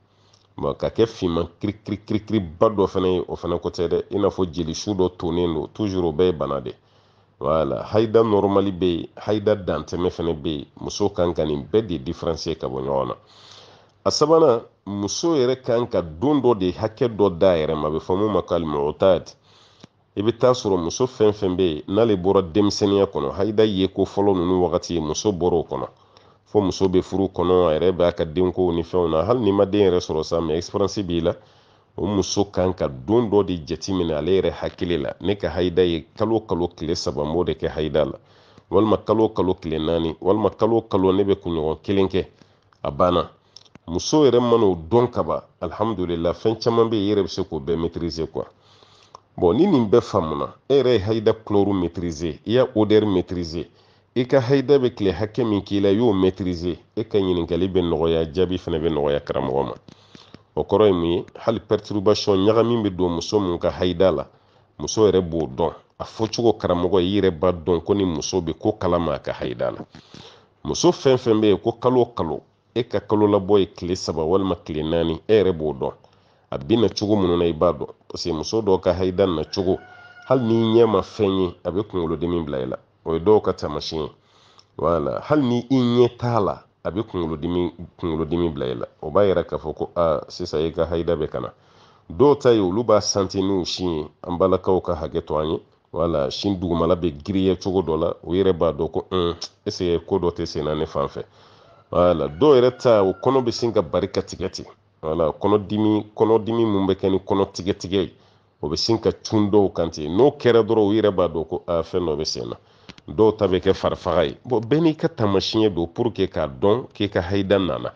ma ka kɛ finman kirikirikiriba dɔ fana ye o fana ko tɛ dɛ i n'a fɔ jelisu dɔ tonnen don toujours o bɛɛ ye bana de wala hayida nɔrɔmali bɛ yen hayida dantɛmɛ fana bɛ yen muso kan ka nin bɛɛ de diferansiye ka bɔ ɲɔgɔn na a sabanan muso yɛrɛ kan ka don dɔ de hakɛ dɔ da yɛrɛ ma a bɛ fɔ mun ma ko i bɛ taa sɔrɔ muso fɛn fɛn bɛ yen n'ale bɔra denmisɛnninya kɔnɔ hayida ye ko fɔlɔ ninnu wagati muso bɔra o kɔnɔ fo muso be furu kɔnɔ a yɛrɛ b'a ka denkow ni fɛnw na hali ni ma den yɛrɛ sɔrɔ sa mɛ ɛsiperansi b'i la o muso kan ka don dɔ de jati minɛ ale yɛrɛ hakili la ne ka hayida ye kalo kalo tile saba n de kɛ hayida la walima kalo kalo tile naani walima kalo kalo ne bɛ kunɲɔgɔn kelen kɛ a banna muso yɛrɛ man'o dɔn kaba alihamudulila fɛn caman bɛ i yɛrɛ bɛ se k'o bɛɛ maitirize kuwa bɔn ni nin bɛɛ faamuna e yɛrɛ ye hayida kulɔru maitirize i y'a odɛri maitirize i ka hayida be kile hakɛ min k'i la i y'o mɛtirize e ka ɲininkali be nɔgɔya jaabi fana be nɔgɔya karamɔgɔ ma o kɔrɔ ye mun ye hali perturbation ɲagami bɛ don muso mun ka hayida la muso yɛrɛ b'o dɔn a fɔcogo karamɔgɔ i yɛrɛ b'a dɔn ko ni muso bɛ ko kala ma ka hayida la muso fɛn fɛn bɛ yen ko kalo kalo e ka kalo ye tile saba walima tile naani e yɛrɛ b'o dɔn a bɛ cogo minnu na i b'a dɔn paseke muso dɔw ka hayida na cogo hali ni ɲɛ ma fɛn ye a bɛ kunkolodimi bila i la o ye dɔw ka taamasiyɛn wala hali ni i ɲɛ t'a la a bɛ kunkolodimi kunkolodimi bila i la o b'a yira k'a fɔ ko aa sisan i ka hayida bɛ ka na dɔw ta ye olu b'a sante n'u sin ye an balakaw ka hakɛ to an ye wala sin dugumala bɛ girinya cogo dɔ la o yɛrɛ b'a dɔn ko un ɛseke ko dɔ tɛ sen na ne fan fɛ wala dɔw yɛrɛ ta o kɔnɔ bɛ sin ka bari ka tigɛ ten wala kɔnɔdimi kɔnɔdimi min bɛ kɛ ni kɔnɔ tigɛtigɛ ye o bɛ sin ka cun dɔw kan ten n'o kɛra dɔrɔn u yɛrɛ b'a dɔn ko aa fɛn dɔ bɛ sen dɔw ta bɛ kɛ fari ye bɔn bɛɛ n'i ka taamasiyɛn don pour k'a dɔn k'i ka hayida nana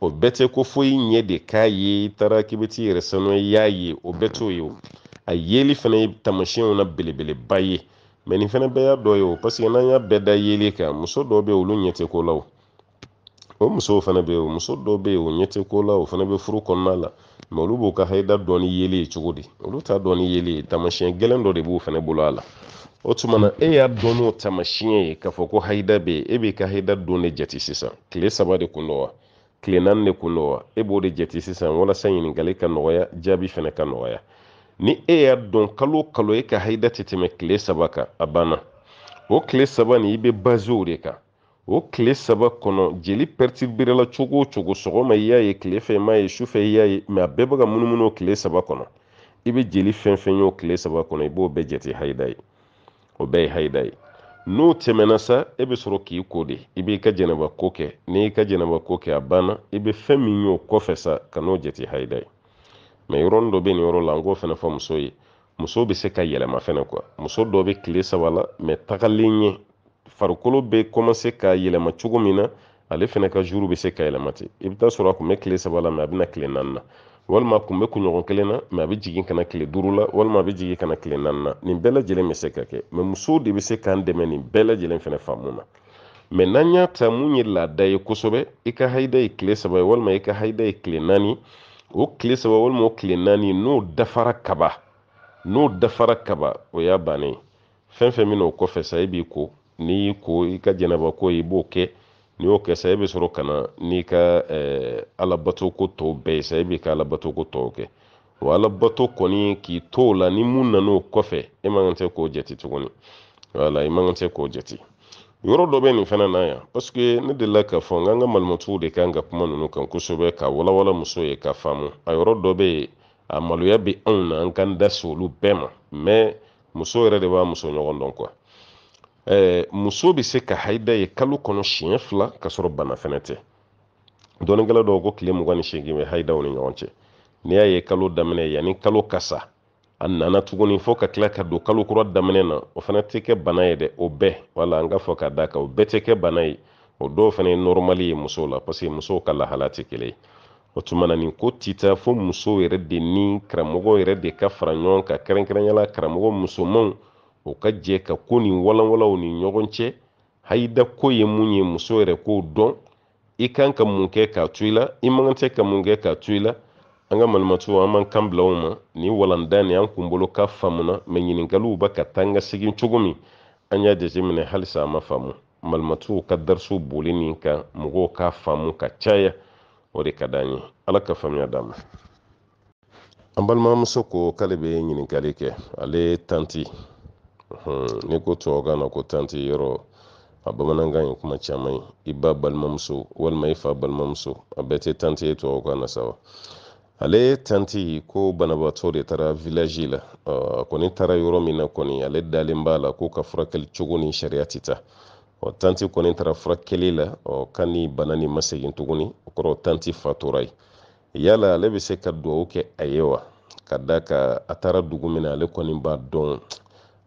o bɛɛ tɛ ko fo i ɲɛ de k'a ye i taara k'i bɛ t'i yɛrɛ sanuya i y'a ye o bɛɛ t'o ye o a yeli fana ye taamasiyɛnw na belebeleba ye mɛ nin fana bɛɛ y'a dɔ ye o parce n'an y'a bɛɛ da yeli kan muso dɔw bɛ yen olu ɲɛ tɛ ko la o o musow fana bɛ yen o muso dɔw bɛ yen o ɲɛ tɛ ko la o fana bɛ furu kɔnɔna la mɛ olu b'u ka hayida dɔn yeli ye cogo di olu t'a dɔn yeli ye taamasiyɛn gɛlɛn dɔ de b'u fana bolo a la o tuma na e y'a dɔn n'o taamasiyɛn ye k'a fɔ ko hayida bɛ e b'i ka hayida don de jate sisan tile saba de kun don wa tile naani de kun don wa e b'o de jate sisan walasa ɲininkali ka nɔgɔya jaabi fana ka nɔgɔya ni e y'a dɔn kalo o kalo e ka hayida tɛ tɛmɛ tile saba kan a banna o tile saba nin i bɛ baze o de kan o tile saba kɔnɔ jeli pɛritiberela cogo o cogo sɔgɔma i y'a ye tile fɛ i m'a ye sufɛ i y'a ye mɛ a bɛɛ bɛ ka munumunu o tile saba kɔnɔ i bɛ jeli fɛn fɛn ye tile saba kɔnɔ i b'o bɛɛ jate hayida ye o bɛɛ ye hayida ye n'o tɛmɛna sa e bɛ sɔrɔ k'i ko de i b'i ka jɛnɛba ko kɛ n'i y'i ka jɛnɛba ko kɛ a banna i bɛ fɛn min y'o kɔfɛ sa ka n'o jate hayida ye mɛ yɔrɔnin dɔ bɛ nin yɔrɔ la n k'o fana fɔ muso ye muso bɛ se ka yɛlɛma fɛnɛ kuwa muso dɔ be tile saba la mɛ tagalen ɲɛ farikolo bɛ kɔmase ka yɛlɛma cogo min na ale fɛnɛ ka juru be se ka yɛlɛma ten i bɛ taa sɔrɔ a kun bɛ tile saba la mɛ a bɛna tile naani walima kun bɛ kunɲɔgɔn kelen na mɛ a bɛ jigin kana tile duuru la walima a bɛ jigin kana tile naani na nin bɛɛ lajɛlen se ka kɛ mɛ musow de bɛ se k'an dɛmɛ nin bɛɛ fɛnɛ faamu na mɛ n'an y'a ta mun ye laada ye kosɛbɛ i ka hayida ye tile saba ye walima i ka hayida ye tile naani o tile saba walima o tile naani n'o dafara kaba n'o dafara kaba o y'a bannen fɛn fɛn bɛ n'o kɔfɛ sa e b'i ko n'i y'i ko i ka jɛnɛba i b'o kɛ n'i y'o kɛ sa e sɔrɔ ka n'i ka alabatoko tɔw bɛɛ sa e b'i ka alabatoko tɔw kɛ o alabato kɔni k'i to la ni mun nana kɔfɛ e man kan tɛ k'o jate tuguni wala i man kan tɛ k'o jate yɔrɔ dɔ bɛ nin fana na yan paseke ne delila k'a fɔ n k'an ka malimatuw de kan ka kuma ninnu kan kosɛbɛ ka walawala muso ye ka faamu a yɔrɔ dɔ bɛ yen a maloya bɛ anw na an k'an da se olu bɛɛ ma mɛ muso yɛrɛ de b'a muso ɲɔgɔn dɔn kuwa muso bɛ se ka haida ye kalo kɔnɔ siɲɛ fila ka sɔrɔ bana fɛnɛ tɛ dɔnnikɛla dɔw ko tile mugan ni seegin bɛ haidaw ni ɲɔgɔn cɛ n'i y'a ye kalo daminɛ yanni kalo ka sa a nana tuguni fo ka tila ka don kalo kura daminɛ na o fana tɛ kɛ bana ye dɛ o bɛɛ wala an ka fɔ ka da kan o bɛɛ tɛ kɛ bana ye o dɔw fana ye nɔrɔmali ye musow la parce que musow ka lahala tɛ kelen ye o tuma na nin ko ti fo musow yɛrɛ de ni karamɔgɔ yɛrɛ de ka fara ɲɔgɔn kan kɛrɛnkɛrɛnnenya karamɔgɔ musomanw o ka jɛ ka ko nin walanwalaw ni ɲɔgɔn cɛ hayida ko ye mun ye muso yɛrɛ k'o dɔn i kan ka mun kɛ k'a to i la i man kan tɛ ka mun kɛ k'a to i la an ka malimatu an man kan bila ma ni walanda nin an kunbolo ka faamuna mɛ ɲininkaliw bɛ ka taa n ka segin cogo min an y'a jateminɛ halisa an ma faamu malimatuw ka dariso boli nin kan mɔgɔw k'a faamu ka caya o de ka d'an ye ala ka faamuya d'an ma an balimamuso ko k'ale bɛ ɲininkali kɛ ale tanti n'i ko tubabukan na ko tanti yɔrɔ a bamanankan ye kuma caman ye i ba balimamuso walima i fa balimamuso a bɛɛ tɛ tanti ye tubabukan na sawa ale tanti ko banabaatɔ de taara la a ah, kɔni taara yɔrɔ min na kɔni ale dalen b'a la ko ka furakɛli cogo ni sariya ti ta ɔ tanti kɔni taara furakɛli la ɔ kan bana nin ma segin tuguni o kɔrɔ tanti fatura ye yala ale bɛ se ka dugawu kɛ a ye wa ka da ka a taara dugu min na ale kɔni b'a dɔn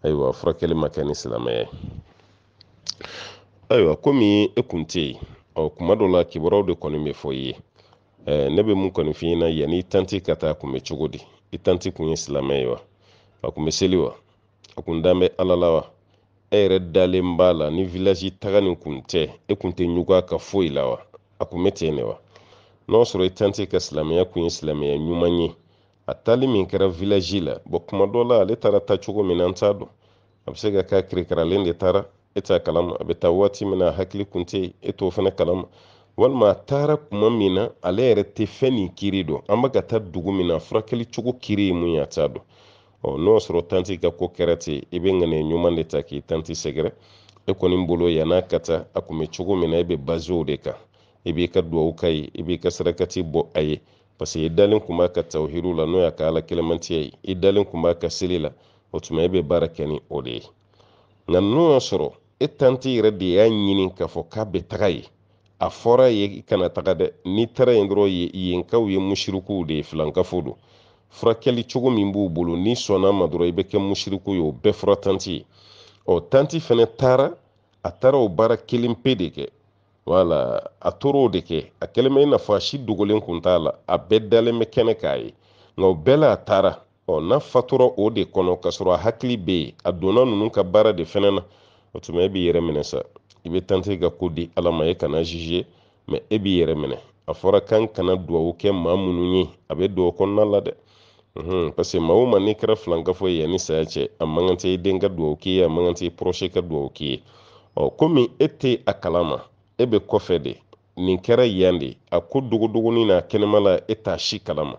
ayiwa furakɛli ma kɛ ni silamɛya ye ayiwa komi e kun tɛ yen ɔ kuma dɔ la kibaruyaw de kɔni bɛ fɔ i ye ɛɛ ne bɛ mun kɔni f'i ɲɛna yanni i tanti ka taa kun bɛ cogo di i tanti kun ye silamɛ ye wa a kun bɛ seli wa a kun dan bɛ ala la wa e yɛrɛ dalen b'a la ni vilazi taga nin kun tɛ e kun tɛ ɲugu a ka foyi la wa a kun bɛ ten de wa n'o sɔrɔ i tanti ka silamɛya kun ye silamɛya ɲuman ye a taali min kɛra vilazi la bɔn kuma dɔ la ale taara taa cogo min na an t'a dɔn a se ka k'a kirikiralen de taara e t'a kalama a bɛ taa waati mina na hakili kun tɛ yen e t'o fana kalama walima a taara kuma min na ale yɛrɛ tɛ fɛn nin kiri dɔn an bɛ ka taa dugu min na furakɛli cogo kiri ye mun ye a t'a dɔn ɔ n'o sɔrɔ tanti ka ko kɛra ten i bɛ ŋaniya ɲuman de ta k'i tanti sɛgɛrɛ e kɔni bolo yann'a ka taa a kun bɛ cogo min na e bɛ baze de kan i b'i ka duwawu k'a ye i b'i ka sarakati bɔ a ye paseke i dalen tun b'a ka tawhidu la n'o y'a ka ala kɛlɛmantiya ye i dalen tun b'a ka seli la o tuma e bɛ baara kɛ ni o de ye nka n'o y'a sɔrɔ e tante yɛrɛ de y'a ɲini k'a fɔ k'a bɛ taga ye a fɔra ye i kana taga dɛ n'i taara yen dɔrɔn yenkaw ye musirikuw de ye filankafo don furakɛli cogo min b'u bolo n'i sɔnna ma dɔrɔn i bɛ kɛ musiriku ye o bɛɛ fura tanti ye ɔ tanti fɛnɛ taara a taara o baara kelen pe de kɛ wala a tora o de kɛ a kɛlen bɛ i n'a fɔ a si dogolen kun t'a la a bɛɛ dalen bɛ kɛnɛ k'a ye nka o bɛɛ la a taara ɔ n'a fatura o de kɔnɔ k'a sɔrɔ a hakili bɛ yen a donna ninnu ka baara de fɛnɛ na o tuma e b'i yɛrɛ minɛ sa i bɛ tante ka ko di ala ma e kana zize mɛ e b'i yɛrɛ minɛ a fɔra kan kana duwawu kɛ maa minnu ye a bɛ duwawu kɔnɔna la dɛ parce que maa o maa n'i kɛra filankafo ye yanni saya cɛ a man kan tɛ i den ka duwawu k'i ye a man kan tɛ i kɔrɔsi ka duwawu k'i ye ɔ komi e tɛ a kalama e bɛ kɔfɛ de nin kɛra yan de a ko dogodogonin n'a kɛnɛma la e t'a si kalama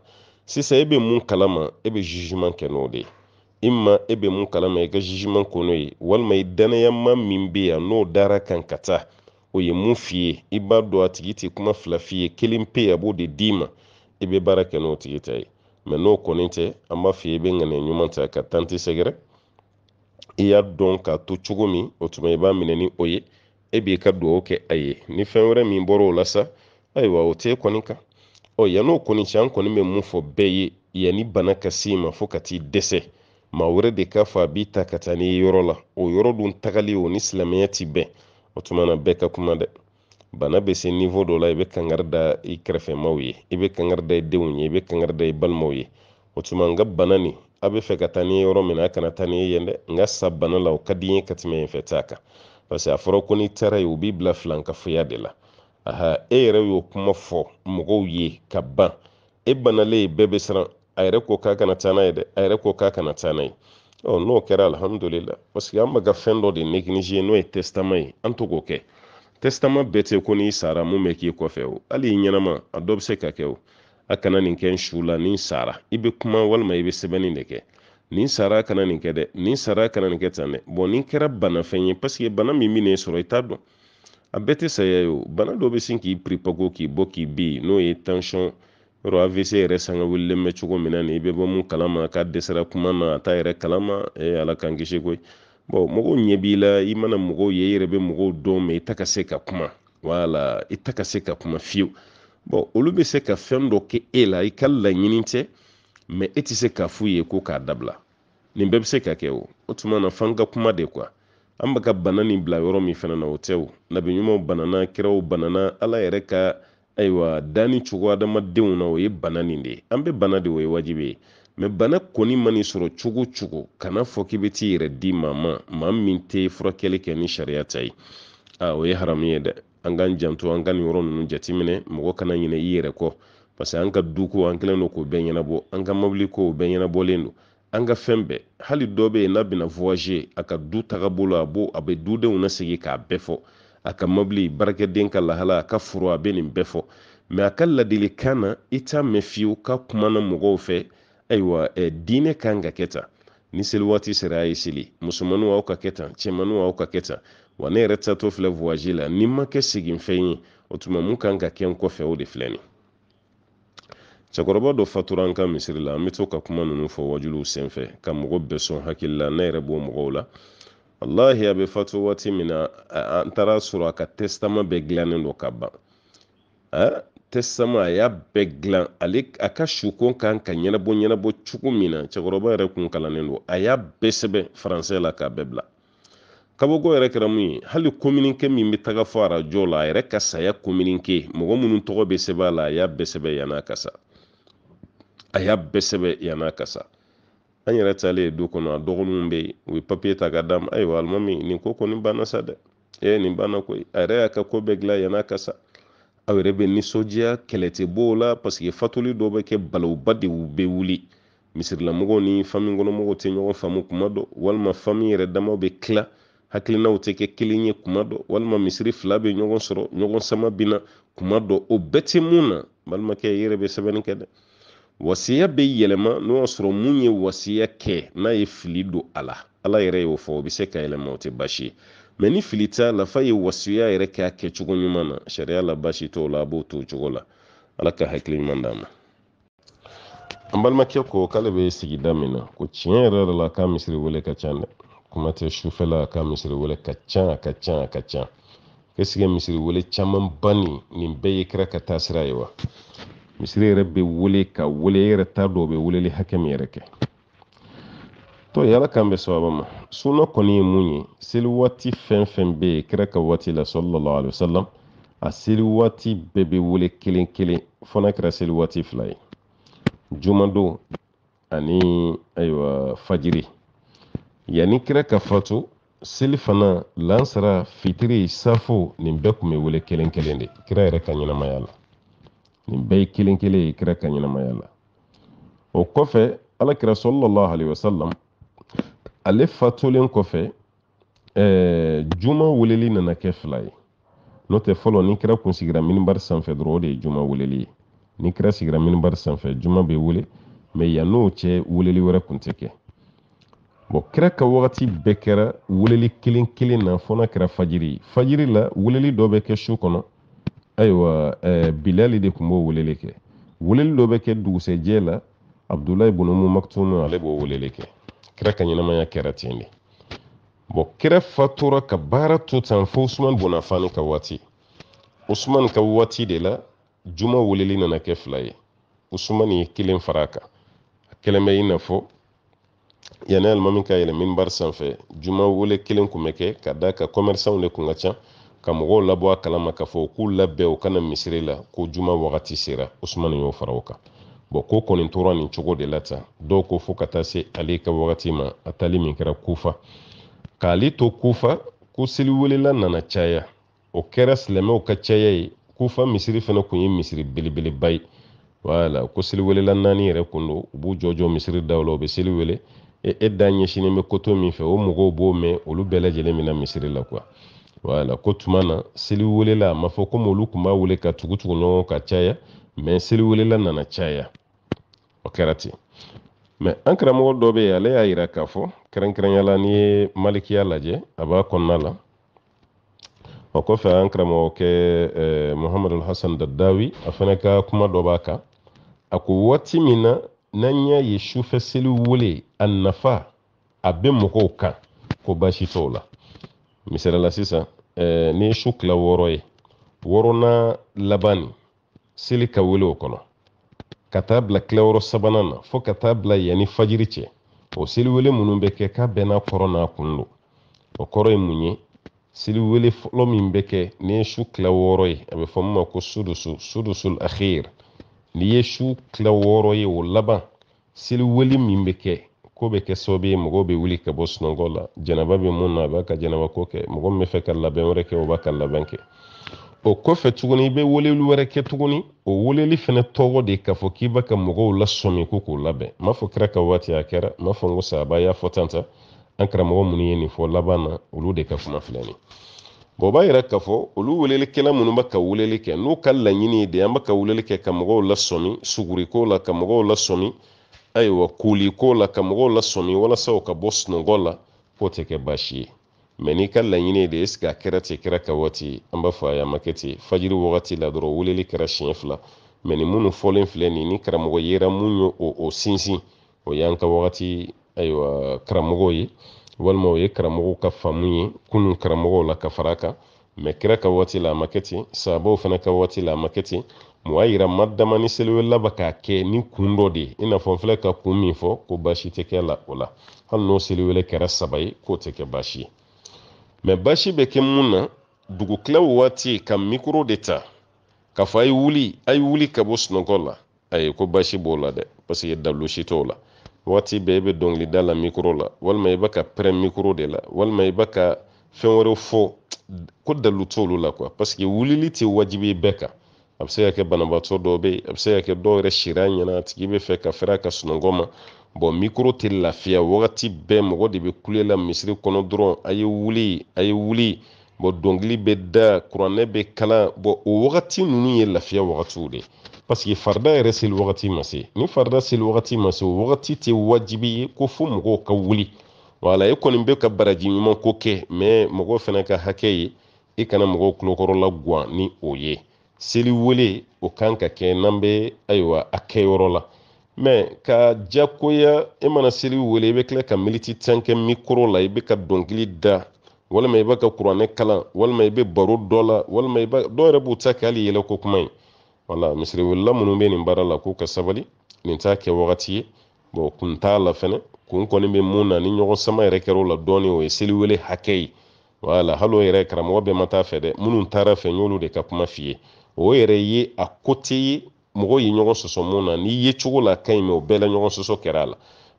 sisan e be mun kalama e bɛ jijiman kɛ n'o de i ma e bɛ mun kalama i ka jijiman ko n'o ye walima i danayama min bɛ yan n'o dara kan ka taa o ye mun f'i ye i b'a dɔn a tigi tɛ kuma fila f'i ye kelen pe a b'o de d'i ma i bɛ baara kɛ n'o tigi ta ye mɛ n'o kɔni tɛ an b'a f'i ye i bɛ ŋaniya ɲuman ta ka tan tɛ sɛgɛrɛ i y'a dɔn k'a to cogo min o tuma i b'a minɛ ni o ye e b'i ka dugawu kɛ a ye ni fɛn wɛrɛ min bɔra la sa ayiwa o t'e kɔni kan ɔ yan'o kɔni cɛ an kɔni bɛ mun fɔ bɛɛ ye yanni bana ka se ma fo ka t'i dɛsɛ maa wɛrɛ de k'a fɔ a b'i ta ka taa n'i ye yɔrɔ la o yɔrɔ dun tagali o ni silamɛya ti bɛn o tuma na bɛɛ ka kuma dɛ bana bɛ se nifo dɔ la i bɛ kangari da i kɛrɛfɛmaw ye i bɛ kangari da i denw ye i bɛ kangari da i balimaw ye o tuma n ka bana nin a bɛ fɛ ka taa ni ye yɔrɔ min na a kana taa ni ye yen dɛ n ka sa bana la o ka di n ye ka tɛmɛ yen fɛ t'a kan parce que a fɔra ko n'i taara yen u b'i bila filankafoya de la aha e yɛrɛ y'o kuma fɔ mɔgɔw ye ka ban e banalen bɛɛ bɛ siran a yɛrɛ ko k'a kana taa n'a ye dɛ a yɛrɛ ko k'a kana taa n'a ye ɔ n'o kɛra alihamudulila parce an bɛ fɛn dɔ de negilize n'o ye testama ye an to k'o kɛ testama bɛɛ tɛ ko n'i sara mun bɛ k'i kɔfɛ o hali i ɲɛnama a dɔ bɛ se ka kɛ o a kana nin kɛ n su la nin sara i bɛ kuma walima i bɛ sɛbɛnni de kɛ nin sara kana nin kɛ dɛ nin sara kana nin kɛ tan dɛ bɔn nin kɛra banafɛn ye paseke bana min bɛ n'e sɔrɔ i t'a dɔn a bɛɛ tɛ saya ye o bana dɔ bɛ sin k'i piripago k'i bɔ k'i bin n'o ye tansiyɔn yɔrɔ avc yɛrɛ sanga wililen bɛ cogo min na nin i bɛ bɔ mun kalama k'a dɛsɛra kuma na a t'a yɛrɛ kalama ee ala k'an kisi koyi bɔn mɔgɔw ɲɛ b'i la i mana mɔgɔw ye i yɛrɛ bɛ mɔgɔw dɔn mɛ i ta ka se ka kuma wala i ta ka se ka kuma fiyewu bɔn olu bɛ se ka fɛn dɔ kɛ e la i ka laɲini tɛ mɛ e tɛ se k'a f'u ye ko k'a dabila nin bɛɛ bɛ se ka kɛ o o tuma na f'an ka kuma de kuwa an bɛ ka bana nin bila yɔrɔ min fana na o tɛ o nabiɲumanw banana kiraw banana ala yɛrɛ ka ayiwa dani cogo adamadenw na o ye bana nin de ye an bɛ bana de o ye wajibi ye mɛ bana kɔni man'i sɔrɔ cogo cogo kana fɔ k'i bɛ t'i yɛrɛ di maa ma maa min tɛ furakɛli kɛ ni sariya ta ye aa o ye haramu ye dɛ an k'an janto an ka nin yɔrɔ ninnu jateminɛ mɔgɔ kana ɲinɛ i yɛrɛ kɔ parce que an ka du ko an kɛlen don k'o bɛɛ ɲɛnabɔ an ka mobili ko o bɛɛ ɲɛnabɔlen don an ka fɛn bɛɛ hali dɔ bɛ yen n'a bɛna voyage a ka du tagabolo a b'o a bɛ dudenw lasegi k'a bɛɛ fɔ a ka mobili baarakɛden ka lahala a ka foro a bɛ nin bɛɛ fɔ mɛ a ka ladilikan na i t'a mɛn fiyewu ka kumana mɔgɔw fɛ ayiwa e, diinɛ kan ka kɛ tan ni seli waati sera a ye seli musomaninw aw ka kɛ tan cɛmaninw aw ka kɛ tan wa ne yɛrɛ taatɔ filɛ voyage la ni ma kɛ seginfɛn ye o tuma mun kan ka kɛ n kɔfɛ o de filɛ nin cɛkɔrɔba dɔ fatura an ka misiri la an be to ka kuma nunu fɔ wajuliw senfɛ ka mɔgɔ bɛɛ sɔn hakili ne yɛrɛ b'o mɔgɔw la walahi a bɛ fatu waati min na an taara sɔrɔ a ka testama bɛɛ dilannen don ka ban testama a y'a bɛɛ dilan ale a ka sukon kan ka ɲɛnabɔ ɲɛnabɔ cogo min na cɛkɔrɔba yɛrɛ kun kalannen don a y'a bɛɛ sɛbɛn faransɛ la k'a bɛɛ bila kabako yɛrɛ kɛra mun ye hali kominike min bɛ taga fɔ arajo la a yɛrɛ ka saya kominike mɔgɔ minnu tɔgɔ bɛ sɛbɛn a la a y'a bɛɛ sɛbɛn yann'a ka sa a y'a bɛɛ sɛbɛn yann'a ka sa an yɛrɛ talen du kɔnɔ a dɔgɔninw bɛ yen u ye papiye ta ka d'a ma ayiwa alimami nin ko kɔni banna sa dɛ ee nin banna koyi a yɛrɛ y'a ka ko bɛɛ dilan yann'a ka sa aw yɛrɛ bɛ nisɔndiya kɛlɛ tɛ bɔ o la paseke fatuli dɔw bɛ kɛ balawuba de bɛ wuli misirilamɔgɔw ni fami kɔnɔmɔgɔw tɛ ɲɔgɔn faamu kuma dɔ walima fami yɛrɛ damaw bɛ tila hakilinaw tɛ kɛ kelen ye kuma dɔ walima misiri fila bɛ ɲɔgɔn sɔrɔ ɲɔgɔn sama bina kuma dɔ o bɛɛ tɛ mun na balimakɛ i yɛrɛ bɛ sɛbɛnni kɛ dɛ wasiya be yɛlɛma n'o y'a sɔrɔ mun ye wasiya kɛ n'a ye fili don a la ala yɛrɛ y'o fɔ o bɛ se ka yɛlɛma o tɛ baasi ye ni fili t'a la ye wasiya yɛrɛ k'a kɛcogo ɲuman na sariya la baasi t'o la a b'o to cogo la ala ka hakili ɲuman d'a ma an balimakɛ ko k'ale bɛ sigida min na ko tiɲɛ yɛrɛ la ka misiri wele ka ca dɛ kuma tɛ sufɛla ka misiri wele ka ca a ka ca a ka ca esike misiri wele camanba nin nin bɛɛ ye kɛra ka taa sira ye wa misiri yɛrɛ bɛ wele ka wele e yɛrɛ t'a dɔw bɛ weleli hakɛ min yɛrɛ kɛ to yala k'an bɛ sababa ma sunna kɔni ye mun ye seli waati fɛn fɛn bɛ yen kira ka waati la sɔlɔlɔ alayhi salam a seli waati bɛɛ bɛ wele kelen kelen fo n'a kɛra seli waati fila ye jumadon ani ayiwa fajiri yanni kira ka fatu seli fana lansara fitiri safo nin bɛɛ tun bɛ wele kelen kelen de kira yɛrɛ ka ɲɛnamaya la nin bɛɛ kelen kelen ye kira ka ɲɛnamaya la o kɔfɛ ala alakira sɔlɔlɔhu alayhi wasalam ale fatulen kɔfɛ ɛɛ juma weleli nana kɛ fila ye n'o tɛ fɔlɔ ni kira kun sigira minibari sanfɛ dɔrɔn o de ye juma weleli ye ni kira sigira minibari sanfɛ juma bɛ wele mɛ yan n'o cɛ weleli wɛrɛ kun tɛ kɛ bon kira ka wagati bɛɛ kɛra weleli kelen kelen na fɔ n'a kɛra fajiri ye fajiri la weleli dɔ bɛ kɛ su kɔnɔ ayiwa eh, bilali de tun b'o weleli kɛ weleli dɔ bɛ kɛ dugusɛjɛ la abdulayi bunu mu maktumu ale b'o weleli kɛ kira ka ɲɛnamaya kɛra ten de bɔn kira fatura ka baara to tan fo usman bonafani ka waati usman ka waati de la juma weleli nana kɛ fila ye usman ye kelen fara a kan a kelen bɛ i n'a fɔ yanni alimami ka yɛlɛ minbari sanfɛ juma wele kelen kun bɛ kɛ ka da ka kɔmɛrisanw de kun ka ca ka mɔgɔw labɔ a kalama k'a fɔ u k'u labɛn u kana misiri la ko juma wagati sera usumani y'o fara o kan bɔn ko kɔni tora nin cogo de la tan dɔw ko fo ka taa se ale ka wagati ma a tali min kɛra kufa k'ale to kufa ko seli welela nana caya o kɛra silamɛw ka caya ye kufa misiri fana kun ye misiri belebeleba ye wala ko seli welela naani yɛrɛ kun do u b'u jɔjɔ misiri daw la u bɛ seli wele e, e da ɲɛsinin bɛ koto min fɛ o mɔgɔw b'o mɛn olu bɛɛ lajɛlen mina misiri la kuwa wala ko tuma na seli welela ma fɔ komi olu kun b'a wele ka tugu tugu ɲɔgɔn ka caya mɛ seli welela nana caya o kɛra ten mɛ an karamɔgɔ dɔ bɛ ale y'a yira k'a fɔ kɛrɛnkɛrɛnya n'i ye malikiya lajɛ a b'a kɔnɔna la o kɔfɛ an karamɔgɔkɛ eh, muhamadu dadawi a fana ka kuma dɔ b'a kan a ko waati min na n'an y'a ye sufɛ seli wele a nafa a bɛ mɔgɔw kan ko baasi la misaliyala sisan eh, ni su kila wɔɔrɔ ye wɔrɔna laban nin seli ka wele o kɔnɔ ka taa bila kilayɔrɔ sabanan na fɔɔ ka taa bila yanni fajiri cɛ o seli wele minnu bɛ kɛ k'a bɛɛ n'a kɔrɔ n'a kun do o kɔrɔ ye mun ye seli wele fɔlɔ min bɛ kɛ ni ye su kila wɔɔrɔ ye a bɛ fɔ min ma ko sudusu sudusul akhir ni ye su kila wɔɔrɔ ye o laban seli wele min bɛ kɛ ko bɛ kɛ sababu ye mɔgɔw bɛ wuli ka bɔ sunɔgɔ la jɛnɛba bɛ mun na a b'a ka jɛnɛba ko kɛ mɔgɔ min bɛ fɛ ka labɛn wɛrɛ kɛ o b'a ka labɛn kɛ o kɔfɛ tuguni i bɛ weleli wɛrɛ kɛ tuguni o weleli fana tɔgɔ de k'a fɔ k'i b'a ka mɔgɔw lasɔmin ko k'u labɛn m'a fɔ kira ka waati a kɛra m'a fɔ n ko saaba y'a fɔ tan an karamɔgɔ minnu ye nin fɔ laban na olu de ka kuma filɛ bon o b'a yira k'a fɔ olu welelikɛla minnu bɛ ka weleli kɛ n'u ka laɲini de an bɛ ka weleli kɛ ka mɔgɔw lasɔmin suguriko la ka mɔgɔw lasɔmin ayiwa kuliko la ka mɔgɔw lasɔmi walasa u ka bɔ sunɔgɔ la k'o tɛ kɛ baasi ye mɛ n'i ka laɲini de esike a kɛra ten kɛra ka waati an b'a fɔ a y'a ma kɛ ten fajiri wagati la dɔrɔn weleli kɛra siɲɛ fila mɛ ni minnu fɔlen filɛ nin ni karamɔgɔ yera mun ye o sinsin o y'an ka wagati ayiwa karamɔgɔw ye walima o ye karamɔgɔw ka faamu ye kunu karamɔgɔw la ka fara kan mɛ kira ka waati la a ma kɛ ten sahabaw fana ka waati la a ma kɛ ten mɔgɔ yira ma dama ni seliwele ba k'a kɛ ni kun dɔ de i n'a fɔ n filɛ ka kun min fɔ ko baasi tɛ kɛ la o la hali n'o seliwele kɛra saba ye k'o tɛ kɛ baasi ye mɛ baasi bɛ kɛ mun na dugukila waati ka mikoro de ta k'a fɔ a ye wuli a ye wuli ka bɔ sunɔgɔ la ayi ko baasi b'o la dɛ paseke dalu si t'o la waati bɛɛ i bɛ dɔnkilida la mikoro la walima i bɛ ka pɛrɛn mikoro de la walima i bɛ ka fɛn wɛrɛw fɔ ko dalu t'olu la kuwa paseke wulili tɛ wajibi bɛɛ kan a bɛ se ka kɛ banabaatɔ dɔ bɛ yen a bɛ se ka kɛ dɔw yɛrɛ sira ɲɛna a tigi bɛ fɛ ka fɛrɛ ka sunɔgɔ ma bɔn mikoro tɛ lafiya wagati bɛɛ mɔgɔ de bɛ kule la misiri kɔnɔ dɔrɔn a ye wuli a ye wuli bɔn dɔnkili bɛ da kuranɛ bɛ kalan bɔn o wagati ninnu ye lafiya wagatiw de paseke farida yɛrɛ seli wagati ma se ni farida seli wagati ma se o wagati tɛ wajibi ye ko fo mɔgɔw ka wuli wala e kɔni bɛ ka baraji ɲuman ko kɛ mɛ mɔgɔ fana ka hakɛ ye i kana mɔgɔw kulokɔrɔla guwan ni o ye seli wele o kan ka kɛ n'an bɛ ayiwa a kɛyɔrɔ la mɛ ka jagoya e mana seli wele i bɛ tila ka militi tan kɛ mikoro la i bɛ ka dɔnkili da walima i bɛ ka kuranɛ kalan walima i bɛ baro dɔ la walima i yɛrɛ b'u ta kɛ hali yɛlɛ kuma ye wala misiri welila minnu bɛ nin baara la k'u ka sabali nin t'a kɛ wagati ye bon kun t'a la fɛnɛ kun kɔni bɛ mun na ni ɲɔgɔn sama yɛrɛ kɛra o la dɔɔni o ye seli wele hakɛ ye wala hali o yɛrɛ karamɔgɔ bɛɛ ma t'a fɛ dɛ minnu taara fɛ n y'olu de ka kuma f'i ye o yɛrɛ ye a kote ye mɔgɔw ye ɲɔgɔn sɔsɔ mun na ni ye cogo la ka ɲi mɛ o bɛɛ la ɲɔgɔn sɔsɔ kɛra a la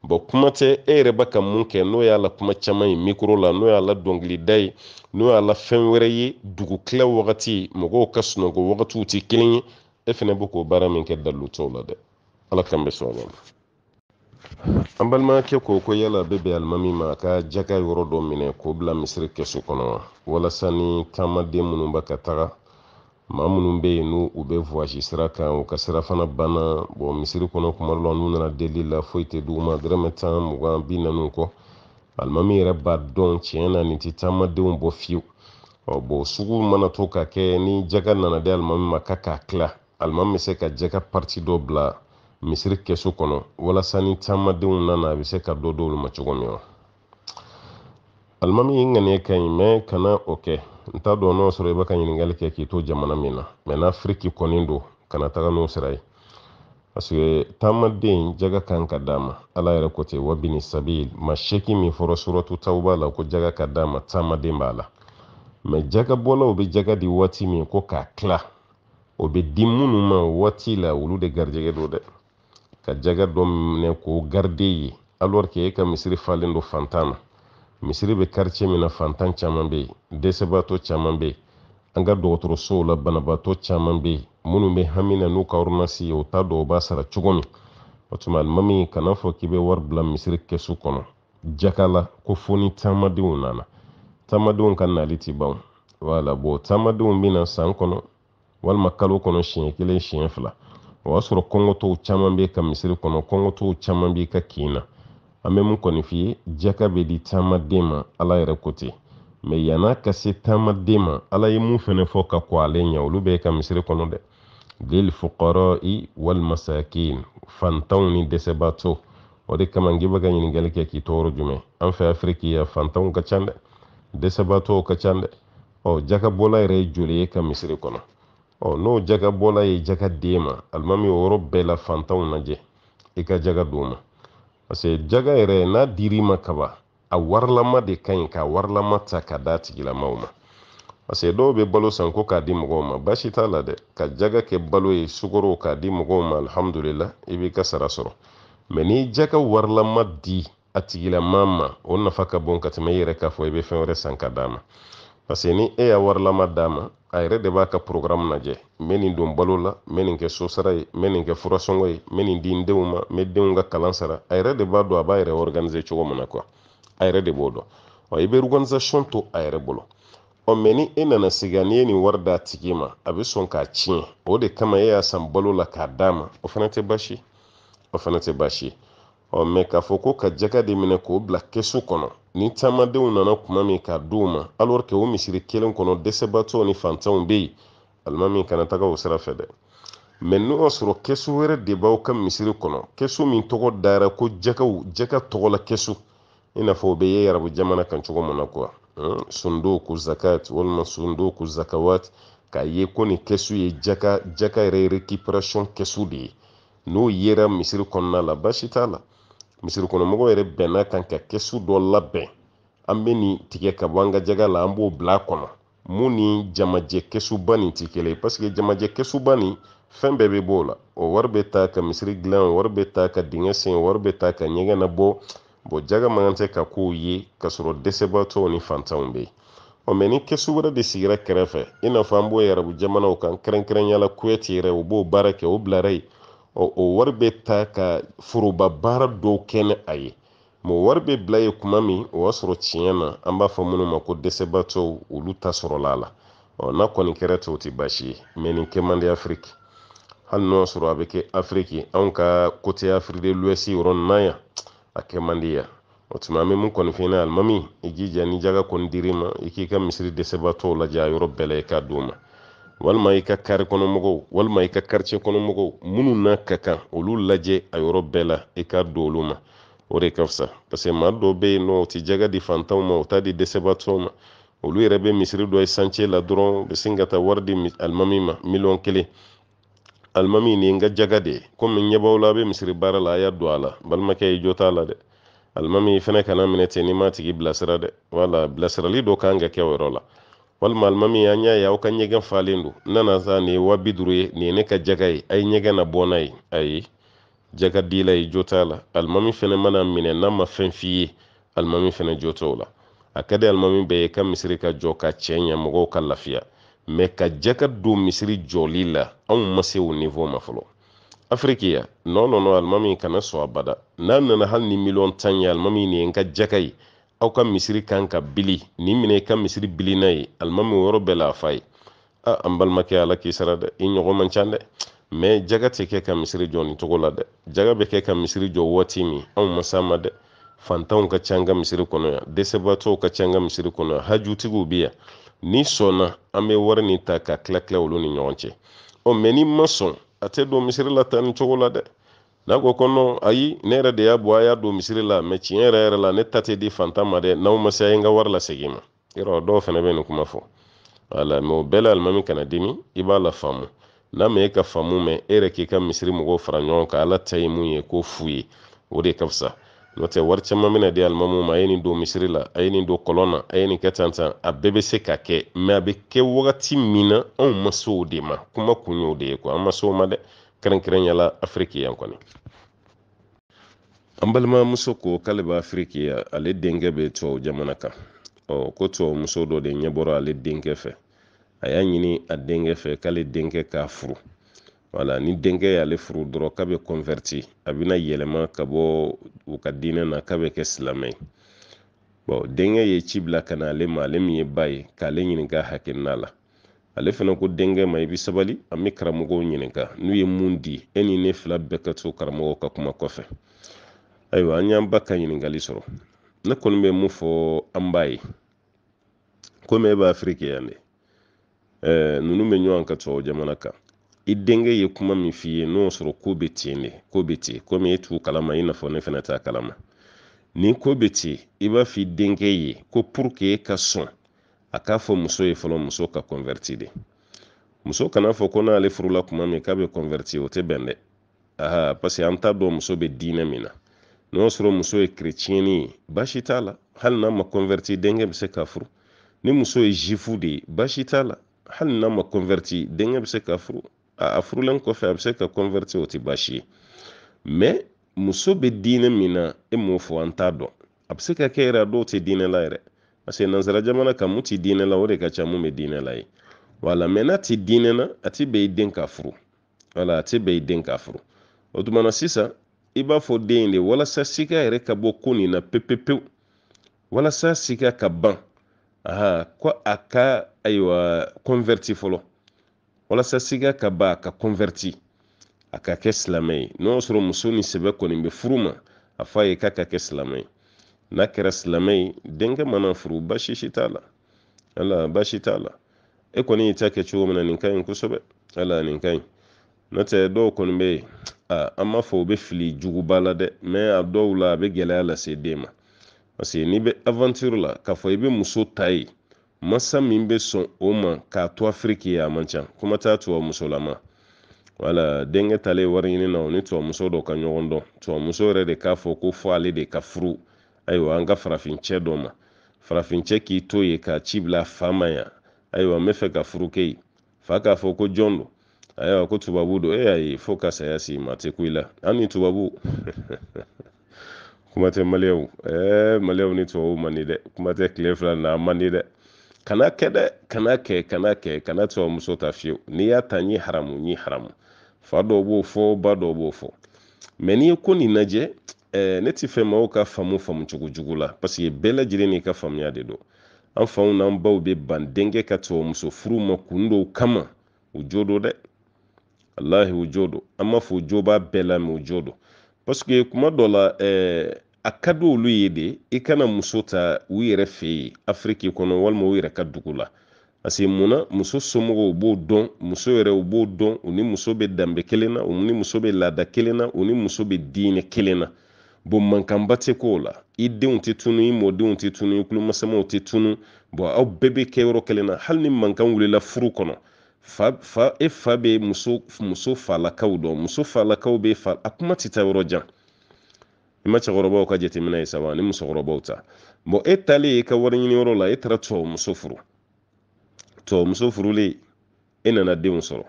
bɔn kuma tɛ e yɛrɛ ba ka mun kɛ n'o y'a la kuma caman ye mikro la n'o y'a la dɔnkilida ye n'o y'a la fɛn wɛrɛ ye dugukilɛ wagati mɔgɔw ka sunɔgɔ wagatiw tɛ kelen ye e fɛnɛ be k'o baara min kɛ dalilu la dɛ ala kan bɛ sɔn ma an balimakɛ ko ko yala bɛ bɛn alimami ma a ka jaka yɔrɔ dɔ minɛ k'o bila misiri kɛso kɔnɔ walasa ni taamaden minnu ba ka taga ma minnu bɛ yen n'u u bɛ wɔsi sira kan u ka sira fana banna bɔn misiri kɔnɔ kuma dɔ la n'u nana deli la foyi tɛ d'u ma tan mugan bi naani kɔ alimami yɛrɛ b'a dɔn tiɲɛ na nin tɛ taamadenw bɔ fiyewu ɔ bɔn sugu mana to ka kɛ ni jɛgɛ nana di alimami ma k'a k'a tila alimami bɛ se ka jɛgɛ pariti dɔ bila misiri kɛso kɔnɔ walasa ni taamadenw nana a bɛ se ka dɔ d'olu ma cogo min na alimami ŋaniya ka ɲi mɛ kana o kɛ nta t'a n'o sɔrɔ i bɛ ka ɲininkali kɛ k'i to jamana min na mɛ n'afiriki kɔni don kana taga n'o sira ye paseke taamaden jaga kan ka d'a ma ala yɛrɛ ko ten wabini sabil ma seeki min fɔra suratu tawuba la ko jaga ka d'a ma taamaden b'a la mɛ jagabɔlaw bɛ jaga di waati min ko k'a tila o bɛ di minnu ma waati la olu de garijɛgɛ do dɛ ka jaga dɔ minɛ k'o garide ye alɔrike e ka misiri falen don fantan na misiri bɛ karice min na fantan caman bɛ yen dɛsɛbaatɔ caman bɛ yen an ka dɔgɔtɔrɔsow la banabaatɔ caman bɛ yen minnu bɛ hami na n'u ka ɔrinasi ye u t'a dɔn u b'a sara cogo min o tuma alimami kana fɔ k'i bɛ wari bila misiri kɛsu kɔnɔ jaka la ko fo ni taamadenw nana taamadenw ka nali ti ban wala bɔn taamadenw bɛ na san kɔnɔ walima kalo kɔnɔ siɲɛ kelen siɲɛ fila o y'a sɔrɔ kɔngɔtɔw caman bɛ ka misiri kɔnɔ kɔngɔtɔw caman b'i ka kin na an bɛ mun kɔni f'i jaka be di taamaden ma ala yɛrɛ kote ten yana yann'a ka se taamaden ma ala ye mun fɛnɛ fɔ ka kɔ ale ɲɛ olu bɛɛ ye ka misiri kɔnɔ dɛ lilfuqara'i walmasakin fantanw ni dɛsɛbaatɔ o de kama n k'i bɛ kɛ k'i tɔɔrɔ jumɛn an fɛ afiriki yan fantanw ka ca dɛ dɛsɛbaatɔw ka ca dɛ ɔ jakabɔla yɛrɛ ye joli ye ka misiri kɔnɔ ɔ n'o jakabɔla ye jaka d'e ma alimami o yɔrɔ bɛɛ la fantanw lajɛ i ka jaka d'u ma parce que jaga yɛrɛ n'a dir'i ma kaba a warilama de ka ɲi k'a warilama ta ka d'a tigilamaw ma parce que dɔw bɛ balo san ko k'a di mɔgɔw ma baasi t'a la dɛ ka jaga kɛ balo ye sukoro k'a di mɔgɔw ma alhamdulila i b'i ka sara sɔrɔ mɛ n'i jaga warilama di a tigilama ma o nafa ka bon ka tɛmɛ i yɛrɛ k'a fɔ i bɛ fɛn wɛrɛ san ka d'a ma parce que ni e y'a warilama d'a ma a yɛrɛ de b'a ka programme lajɛ n nin don balo la n nin kɛ sosara ye n bɛ nin kɛ furasɔngɔ ye n nin di n denw ma n bɛ denw ka kalan sara a yɛrɛ de b'a dɔn a b'a yɛrɛ organiser cogo min na a yɛrɛ de b'o dɔn wa i bɛ organisation to a yɛrɛ bolo ɔ mɛ ni e nana sigi n'i e ye nin wari d'a tigi ma a bɛ sɔn k'a tiɲɛ o de kama e y'a san balo la k'a d'a ma o fana tɛ baasi o fana tɛ baasi ɔ mɛ k'a fɔ ko ka jaka de minɛ k'o bila kɛsu kɔnɔ ni camadenw nana kuma min ka di u ma alɔr o misiri kelen kɔnɔ dɛsɛbatɔw ni fantanw be yen alimami kana taga o sira fɛ dɛ mɛ n'o y'a sɔrɔ kɛsu wɛrɛ de b'aw ka misiri kɔnɔ kɛsu min tɔgɔ dara ko jɛgɛw jɛgɛ tɔgɔ la i n'a fɔ o bɛ ye arabu jamana kan cogo min na kuwa sundo ko zakat walima sundo ko zakawat k'a ye ko nin kɛsu ye jaka jaka yɛrɛ récupération kɛsu de ye n'o yera misiri kɔnɔna la baasi t'a la misirikɔnɔmɔgɔw yɛrɛ bɛnna kan ka kɛsu dɔ labɛn an bɛ nin tigɛ ka bɔ an ka jaga la an b'o bila a kɔnɔ mun ni jamajɛ kɛsuba nin tɛ kelen ye jamajɛ kɛsuba nin fɛn bɛɛ bɛ bɔ la o wari bɛ taa ka misiri dilan wari bɛ taa ka dingɛ sen wari bɛ taa ka ɲɛgɛn bɔ bon jaga man ka k'o ye ka sɔrɔ ni fantanw bɛ ɔ mɛ ni kɛsu wɛrɛ de sigira kɛrɛfɛ i n'a fɔ an b'o ye jamanaw kan kɛrɛnkɛrɛnnenya la yɛrɛ u b'o baara kɛ o bilara yen o wari bɛ ta ka foroba baara dɔw kɛ ni a ye mɛ wari bɛ bila ye kuma min o y'a sɔrɔ tiɲɛ na an b'a fɔ minnu ma ko dɛsɛbaatɔw olu ta sɔrɔla la n'a kɔni kɛra ten o tɛ baasi ye mɛ nin kɛ man di afiriki hali n'o y'a sɔrɔ a bɛ kɛ afiriki anw ka kote afiriki luwɛsi yɔrɔ nin na yan a kɛ man di yan o tuma an bɛ mun kɔni f'i ɲɛna alimami i jija ni jaga kɔni dir'i ma i k'i ka misiri dɛsɛbaatɔw lajɛ a yɔrɔ bɛɛ la i k'a d'u ma walima i ka kari kɔnɔ mɔgɔw walima i ka karicɛ kɔnɔ minnu n'a ka kan olu lajɛ a yɔrɔ bɛɛ la i ka don olu ma o de ka fisa paseke maa dɔw bɛ yen nɔ u tɛ jaga di fantanw ma u t'a di dɛsɛbaatɔw ma olu yɛrɛ bɛ misiri dɔ ye sance la dɔrɔn u sin ka taa wari di alimami ma miliyɔn kelen alimami nin n ka jaga de komi ɲɛb'aw la a bɛ misiri baara la a y'a don a la balimakɛ i jo t'a la dɛ alimami fɛnɛ kana minɛ ten n'i m'a tigi bilasira dɛ wala bilasirali dɔ kan ka kɛ o yɔrɔ la walima alimami an y'a ye aw ka ɲɛgɛn falen don n nana sa nin ye wa bi duuru ye nin ye ne ka jaga ye a ye ɲɛgɛn na bɔ n'a ye ayi jaga di la ye jo t'a la alimami fɛnɛ mana minɛ n'a ma fɛn f'i ye alimami fɛnɛ jo t'o la a ka di alimami bɛɛ ye ka misiri ka jɔ ka cɛ ɲɛ mɔgɔw ka lafiya mɛ ka jaka don misiri jɔli la anw ma se o niveau ma fɔlɔ afiriki ya nɔnɔnɔ alimami kana sɔn abada n'a nana hali ni miliyɔn tan ye alimami nin ye n ka jaka ye aw ka misiri kan ka bili nin minɛ i ka misiri bili ye alimami yɔrɔ bɛɛ la a fa ye a an balimakɛ ala k'i sara dɛ i ɲɔgɔn man ca dɛ mɛ jaga tɛ kɛ ka misiri jɔ nin cogo la dɛ jaga bɛ kɛ ka misiri jɔ waati min anw ma ma dɛ fantanw ka ca ka misiri kɔnɔ yan dɛsɛbaatɔw ka ca ka misiri kɔnɔ yan hajutigiw bi yan n'i sɔnna an bɛ wari nin ta ka tila tila olu ni ɲɔgɔn cɛ ɔ mɛ n'i ma sɔn a tɛ don misiri la tan nin cogo la dɛ n'a ko ko ayi ne yɛrɛ de y'a bɔ a y'a don misiri la mɛ tiɲɛ yɛrɛ yɛrɛ la ne ta tɛ di fantan ma dɛ n'aw ma se a ye n ka wari lasegin ma yɔrɔ dɔw fɛnɛ bɛ nin kuma fɔ wala mɛ o bɛɛ la alimami kana dimi i b'a la faamu n'a ma e ka faamu mɛn e yɛrɛ k'i ka misiri mɔgɔw fara ɲɔgɔn kan ala ta ye mun ye ko fu ye o de ka fisa n'o tɛ wari caman bɛna di alimamu ma a ye nin don misiri la a ye nin don kɔlɔn na a ye nin kɛ tan tan a bɛɛ bɛ se ka kɛ mɛ a bɛ kɛ wagati min na anw ma se o de ma kuma kun y'o de ye ko an ma se o ma dɛ kɛrɛnkɛrɛnya la afiriki yan kɔni an balima muso ko k'ale bɛ afiriki ale denkɛ bɛ tubabu jamana kan ɔ ko muso dɔ de ɲɛbɔra ale denkɛ fɛ a y'a ɲini a denkɛ fɛ k'ale denkɛ k'a furu wala ni denkɛ y'ale furu dɔrɔn k'a bɛ kɔnvɛriti a bɛna yɛlɛma ka bɔ u ka diinɛ na k'a bɛ kɛ silamɛ ye bɔn denkɛ ye ci bila ka na ale ma ale min ye ba ye k'ale ɲininka hakilina la ale fana ko denkɛ ma i bi sabali an bɛ karamɔgɔw ɲininka n'u ye mun di e ni ne fila bɛɛ ka to karamɔgɔw ka kuma kɔfɛ ayiwa an y'an ba ka ɲininkali sɔrɔ ne kɔni bɛ mun fɔ an b'a ye komi e b'a afiriki yan de ɛɛ ninnu bɛ ɲɔgɔn ka tubabu jamana kan i denkɛ ye kuma min f'i ye n'o sɔrɔ ko bɛ ten de ko bɛ ten komi e t'u kalama i n'a fɔ ne fana t'a kalama nin ko bɛ ten i b'a f'i denkɛ ye ko puruke e ka sɔn a muso ye fɔlɔ muso ka kɔnvɛriti de muso kana fɔ ko n'ale furula kuma min k'a bɛ kɔnvɛriti o tɛ bɛn dɛ aha parce que an t'a dɔn muso bɛ diinɛ min na n'o sɔrɔ muso ye kerecɛni ye baasi t'a la hali n'a ma kɔnvɛriti denkɛ bɛ se ka furu ni muso ye zifu de ye baasi t'a la hali n'a ma kɔnvɛriti denkɛ bɛ se ka e furu a furulen kɔfɛ a bɛ se ka kɔnvɛriti o tɛ baasi ye mɛ muso bɛ diinɛ min na e m'o fɔ an t'a dɔn a bɛ se ka kɛ yɛrɛ a dɔw tɛ diinɛ la yɛrɛ parce que nansara jamana kan mun ti diinɛ la o de ka ca mun bɛ diinɛ la ye wala mɛ n'a ti diinɛ na a ti bɛn i den ka furu wala a ti bɛn i den ka furu o tuma na sisan i b'a fɔ den in de walasa sika yɛrɛ ka bɔ ko nin na pepepewu walasa sika ka ban aha ko a ka ayiwa kɔnvɛriti fɔlɔ walasa sika ka ba a ka kɔnvɛriti a ka kɛ silamɛ ye n'o y'a sɔrɔ muso ni sɛbɛ kɔni bɛ furu ma a fɔ a ye k'a ka kɛ silamɛ ye n'a kɛra silamɛ ye denkɛ mana furu baasi si t'a la ala baasi t'a la e kɔni y'i ta kɛ cogo min na nin ka ɲi kosɛbɛ ala nin ka ɲi n'o tɛ dɔw kɔni bɛ yen an b'a fɔ u bɛ fili juguba la dɛ mɛ a dɔw la a bɛ gɛlɛya lase den ma parce que n'i bɛ aventure la k'a fɔ i bɛ muso ta ye masa min bɛ sɔn o ma k'a to afiriki ye a man ca kuma t'a tubabu muso la ma wala denkɛ talen wari ɲini na o ni tubabu muso dɔ ka ɲɔgɔn dɔn tubabu muso yɛrɛ de k'a fɔ ko fɔ ale de ka furu ayiwa an ka farafincɛ dɔ ma farafincɛ k'i to ye k'a ci bila fa ma yan ayiwa n bɛ fɛ ka furuke yen fa k'a fɔ ko jɔn don ayiwa ko tubabu don e y'a ye e, fo ka saya si ma te ku i la an ni tubabu kuma tɛ maliyɛw ɛɛ maliyɛw ni tubabu man di dɛ kuma tɛ tile fila na a man di dɛ kana kɛ dɛ kana kɛ kana kɛ kana tubabu muso ta fiyewu n'i y'a ta n ye haramu n ye haramu fa dɔw b'o fɔ ba dɔw b'o fɔ mɛ n'i ye ko nin lajɛ eh, ne ti fɛ maaw ka faamu faamu cogo jugu la paseke bɛɛ lajɛlen n'i ka faamuya de don an faw n'an baw bɛ ban denkɛ ka tubabuso furu ma kun dɔw kama u jo do dɛ alahi u jo do an b'a fɔ u jo b'a bɛɛ la mɛ u jo do paseke kuma dɔ la ɛɛ a ka di olu ye de i kana muso ta u yɛrɛ fɛ yen afiriki kɔnɔ walima u yɛrɛ ka dugu la parce que munna muso somɔgɔw b'o dɔn muso yɛrɛ u b'o dɔn u ni muso bɛ danbe kelen na u ni muso bɛ laada kelen na u ni muso bɛ diinɛ kelen na bomankanba tɛ k'o la i denw tɛ tunu i mɔdenw tɛ tunu i kulomasamaw tɛ tunu bɔn aw bɛɛ bɛ kɛ yɔrɔ kelen na hali ni mankan wulila furu kɔnɔ fa fa e fa bɛ muso muso falakaw dɔn muso falakaw bɛ fa a kuma tɛ taa yɔrɔ jan i ma cɛkɔrɔbaw ka jateminɛ ye sawa ni musokɔrɔbaw ta bɔn e talen i e ka wari ɲiniyɔrɔ la e taara tubabu muso furu tubabu muso furulen e nana denw sɔrɔ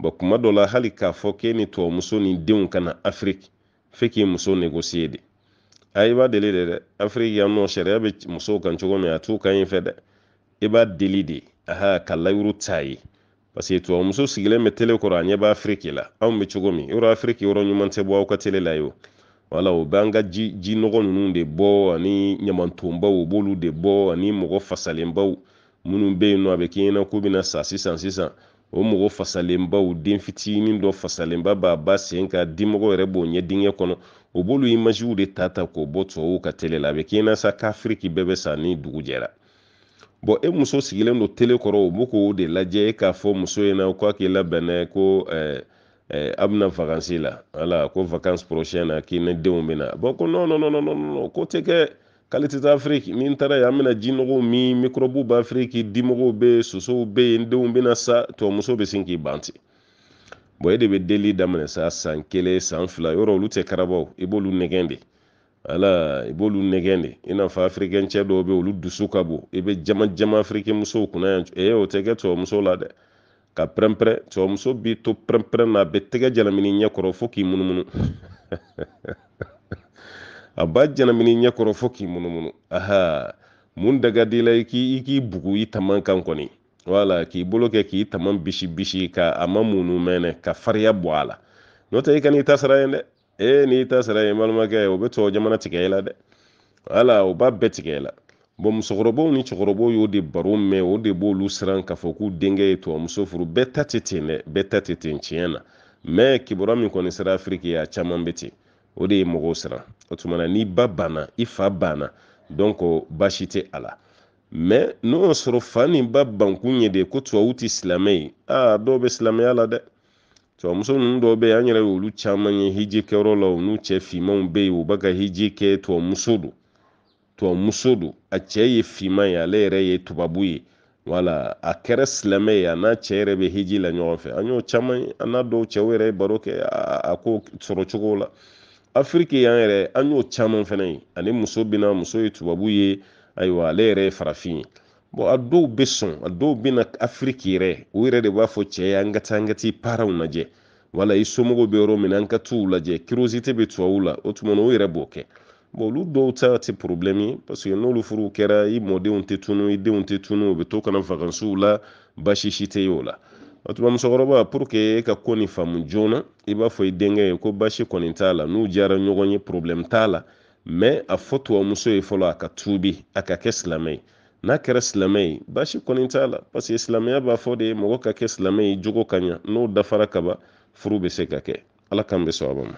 bɔn kuma dɔ la hali k'a fɔ k'e ni tubabu muso ni denw ka afiriki f'e k'i muso negosiye de a i b'a deli de dɛ afiriki yan nɔ sariya bɛ musow kan cogo min a t'u kan in fɛ dɛ i b'a deli de aha ka layuru ta ye parce tubabu muso sigilen bɛ tele kɔrɔ a ɲɛ b'a afiriki la anw bɛ cogo min yɔrɔ afiriki yɔrɔ ɲuman tɛ bɔ aw ka tele la ye o wala o b'an ka ji ji nɔgɔ ninnu de bɔ ani ɲamantonbaw u b'olu de bɔ ani mɔgɔ fasalenbaw minnu bɛ yen nɔ a bɛ k'i ɲɛna k'u bɛna sa sisan sisan o mɔgɔ fasalenbaw den fitinin dɔ fasalenba b'a ba sen ka dimɔgɔ yɛrɛ b'o ɲɛ dingɛ kɔnɔ o b'olu imaziw de ta ta k'o bɔ tubabuw ka tele la a bɛ k'i na sa kafiriki bɛɛ bɛ sa ni dugu jɛra bɔn e muso sigilen don tele kɔrɔ o eh, eh, b'o k'o de lajɛ e k'a fɔ muso in na k'a k'i labɛnnɛ ko ɛɛ eh, a bɛna vakansi la wala ko vakansi porosiyɛn na k'i ni denw bɛ na bɔn ko non non non non non ko tɛ kɛ kalite tɛ afiriki ni n taara yan an jinɔgɔw min mikɔrɔbuw bɛ afiriki dimɔgɔw bɛ sosow bɛ yen denw bɛna sa tubabuso bɛ sin k'i ban bɔn e de bɛ deli daminɛ sa san kelen san fila yɔrɔ olu tɛ karabaw i b'olu nɛgɛn de ala i b'olu nɛgɛn de i n'a fɔ afirikɛn dɔw bɛ olu dusu ka bon i bɛ jama jama afirikɛn musow kunna yan ee o tɛ kɛ tubabuso la dɛ ka pɛrɛnpɛrɛn tubabuso b'i to pɛrɛnpɛrɛn na a bɛ tɛgɛ jalamini ɲɛkɔrɔ fo k'i munumunu a ba janamini ɲɛkɔrɔ fɔ k'i munumunu aha mun daga di la i k'i k'i bugu i taman kan kɔni wala k'i bolo kɛ k'i taman bisi bisi ka a ma munu mɛnɛ ka fariya bɔ a la n'o tɛ i ka n'i ta sara yen dɛ e n'i ta sara yen balimakɛ o bɛ tubabu jamana tigɛ i la dɛ wala o b'a bɛɛ tigɛ i la bon musokɔrɔbaw ni cɛkɔrɔbaw y'o de baro mɛn o de b'olu siran k'a fɔ k'u denkɛ ye tubamuso furu bɛɛ ta tɛ ten dɛ bɛɛ ta tɛ ten tiɲɛ na mɛ kibaruya min kɔni sera afiriki a caman bɛ ten o de ye mɔgɔw siran o tuma na n'i ba banna i fa banna dɔnko baasi tɛ a la mɛ n'o y'a sɔrɔ fa ni ba bankun ye de ko tubabu tɛ silamɛ ye aa dɔw bɛ silamɛya la dɛ tubabuso ninnu dɔw bɛ yen an yɛrɛ y'olu caman ye hiji kɛyɔrɔ la u n'u cɛ finmanw bɛ yen u b'a ka hiji kɛ tubabuso don tubabuso don a cɛ ye finman ye ale yɛrɛ ye tubabu ye wala a kɛra silamɛ ye a n'a cɛ yɛrɛ bɛ hiji la ɲɔgɔn fɛ an y'o caman ye an n'a dɔw cɛw yɛrɛ ye baro kɛ a ko sɔrɔ cogo la afiriki y'an yɛrɛ an y'o caman fɛnɛ ye ani muso bɛna muso ye tubabu ye ayiwa ale yɛrɛ ye farafin ye bɔn a dɔw bɛ sɔn a dɔw bɛna afiriki yɛrɛ o yɛrɛ de b'a fɔ cɛ ye an ka taa an ka t'i paraw lajɛ wala i somɔgɔw bɛ yɔrɔ min na an ka t'u lajɛ kirozite bɛ tubabu la o tuma na o yɛrɛ b'o kɛ bon olu dɔw ta tɛ problème ye parce que n'olu furuw kɛra i mɔdenw tɛ tunun i denw tɛ tunun u bɛ to kana vacances la baasi si tɛ ye o la o musokɔrɔba pour que e ka ko ni faamu joona i b'a fɔ i denkɛ ye ko basi kɔni t'a la n'u jara ɲɔgɔn ye problème t'a la mais a fɔ tubamuso ye fɔlɔ a ka tuubi a ka kɛ silamɛ ye n'a kɛra silamɛ ye basi kɔni t'a la parce que silamɛya b'a fɔ de mɔgɔ ka kɛ silamɛ ye jogo ka ɲa n'o dafara kaba furu be se ka kɛ ala k'an bɛ sɔn ma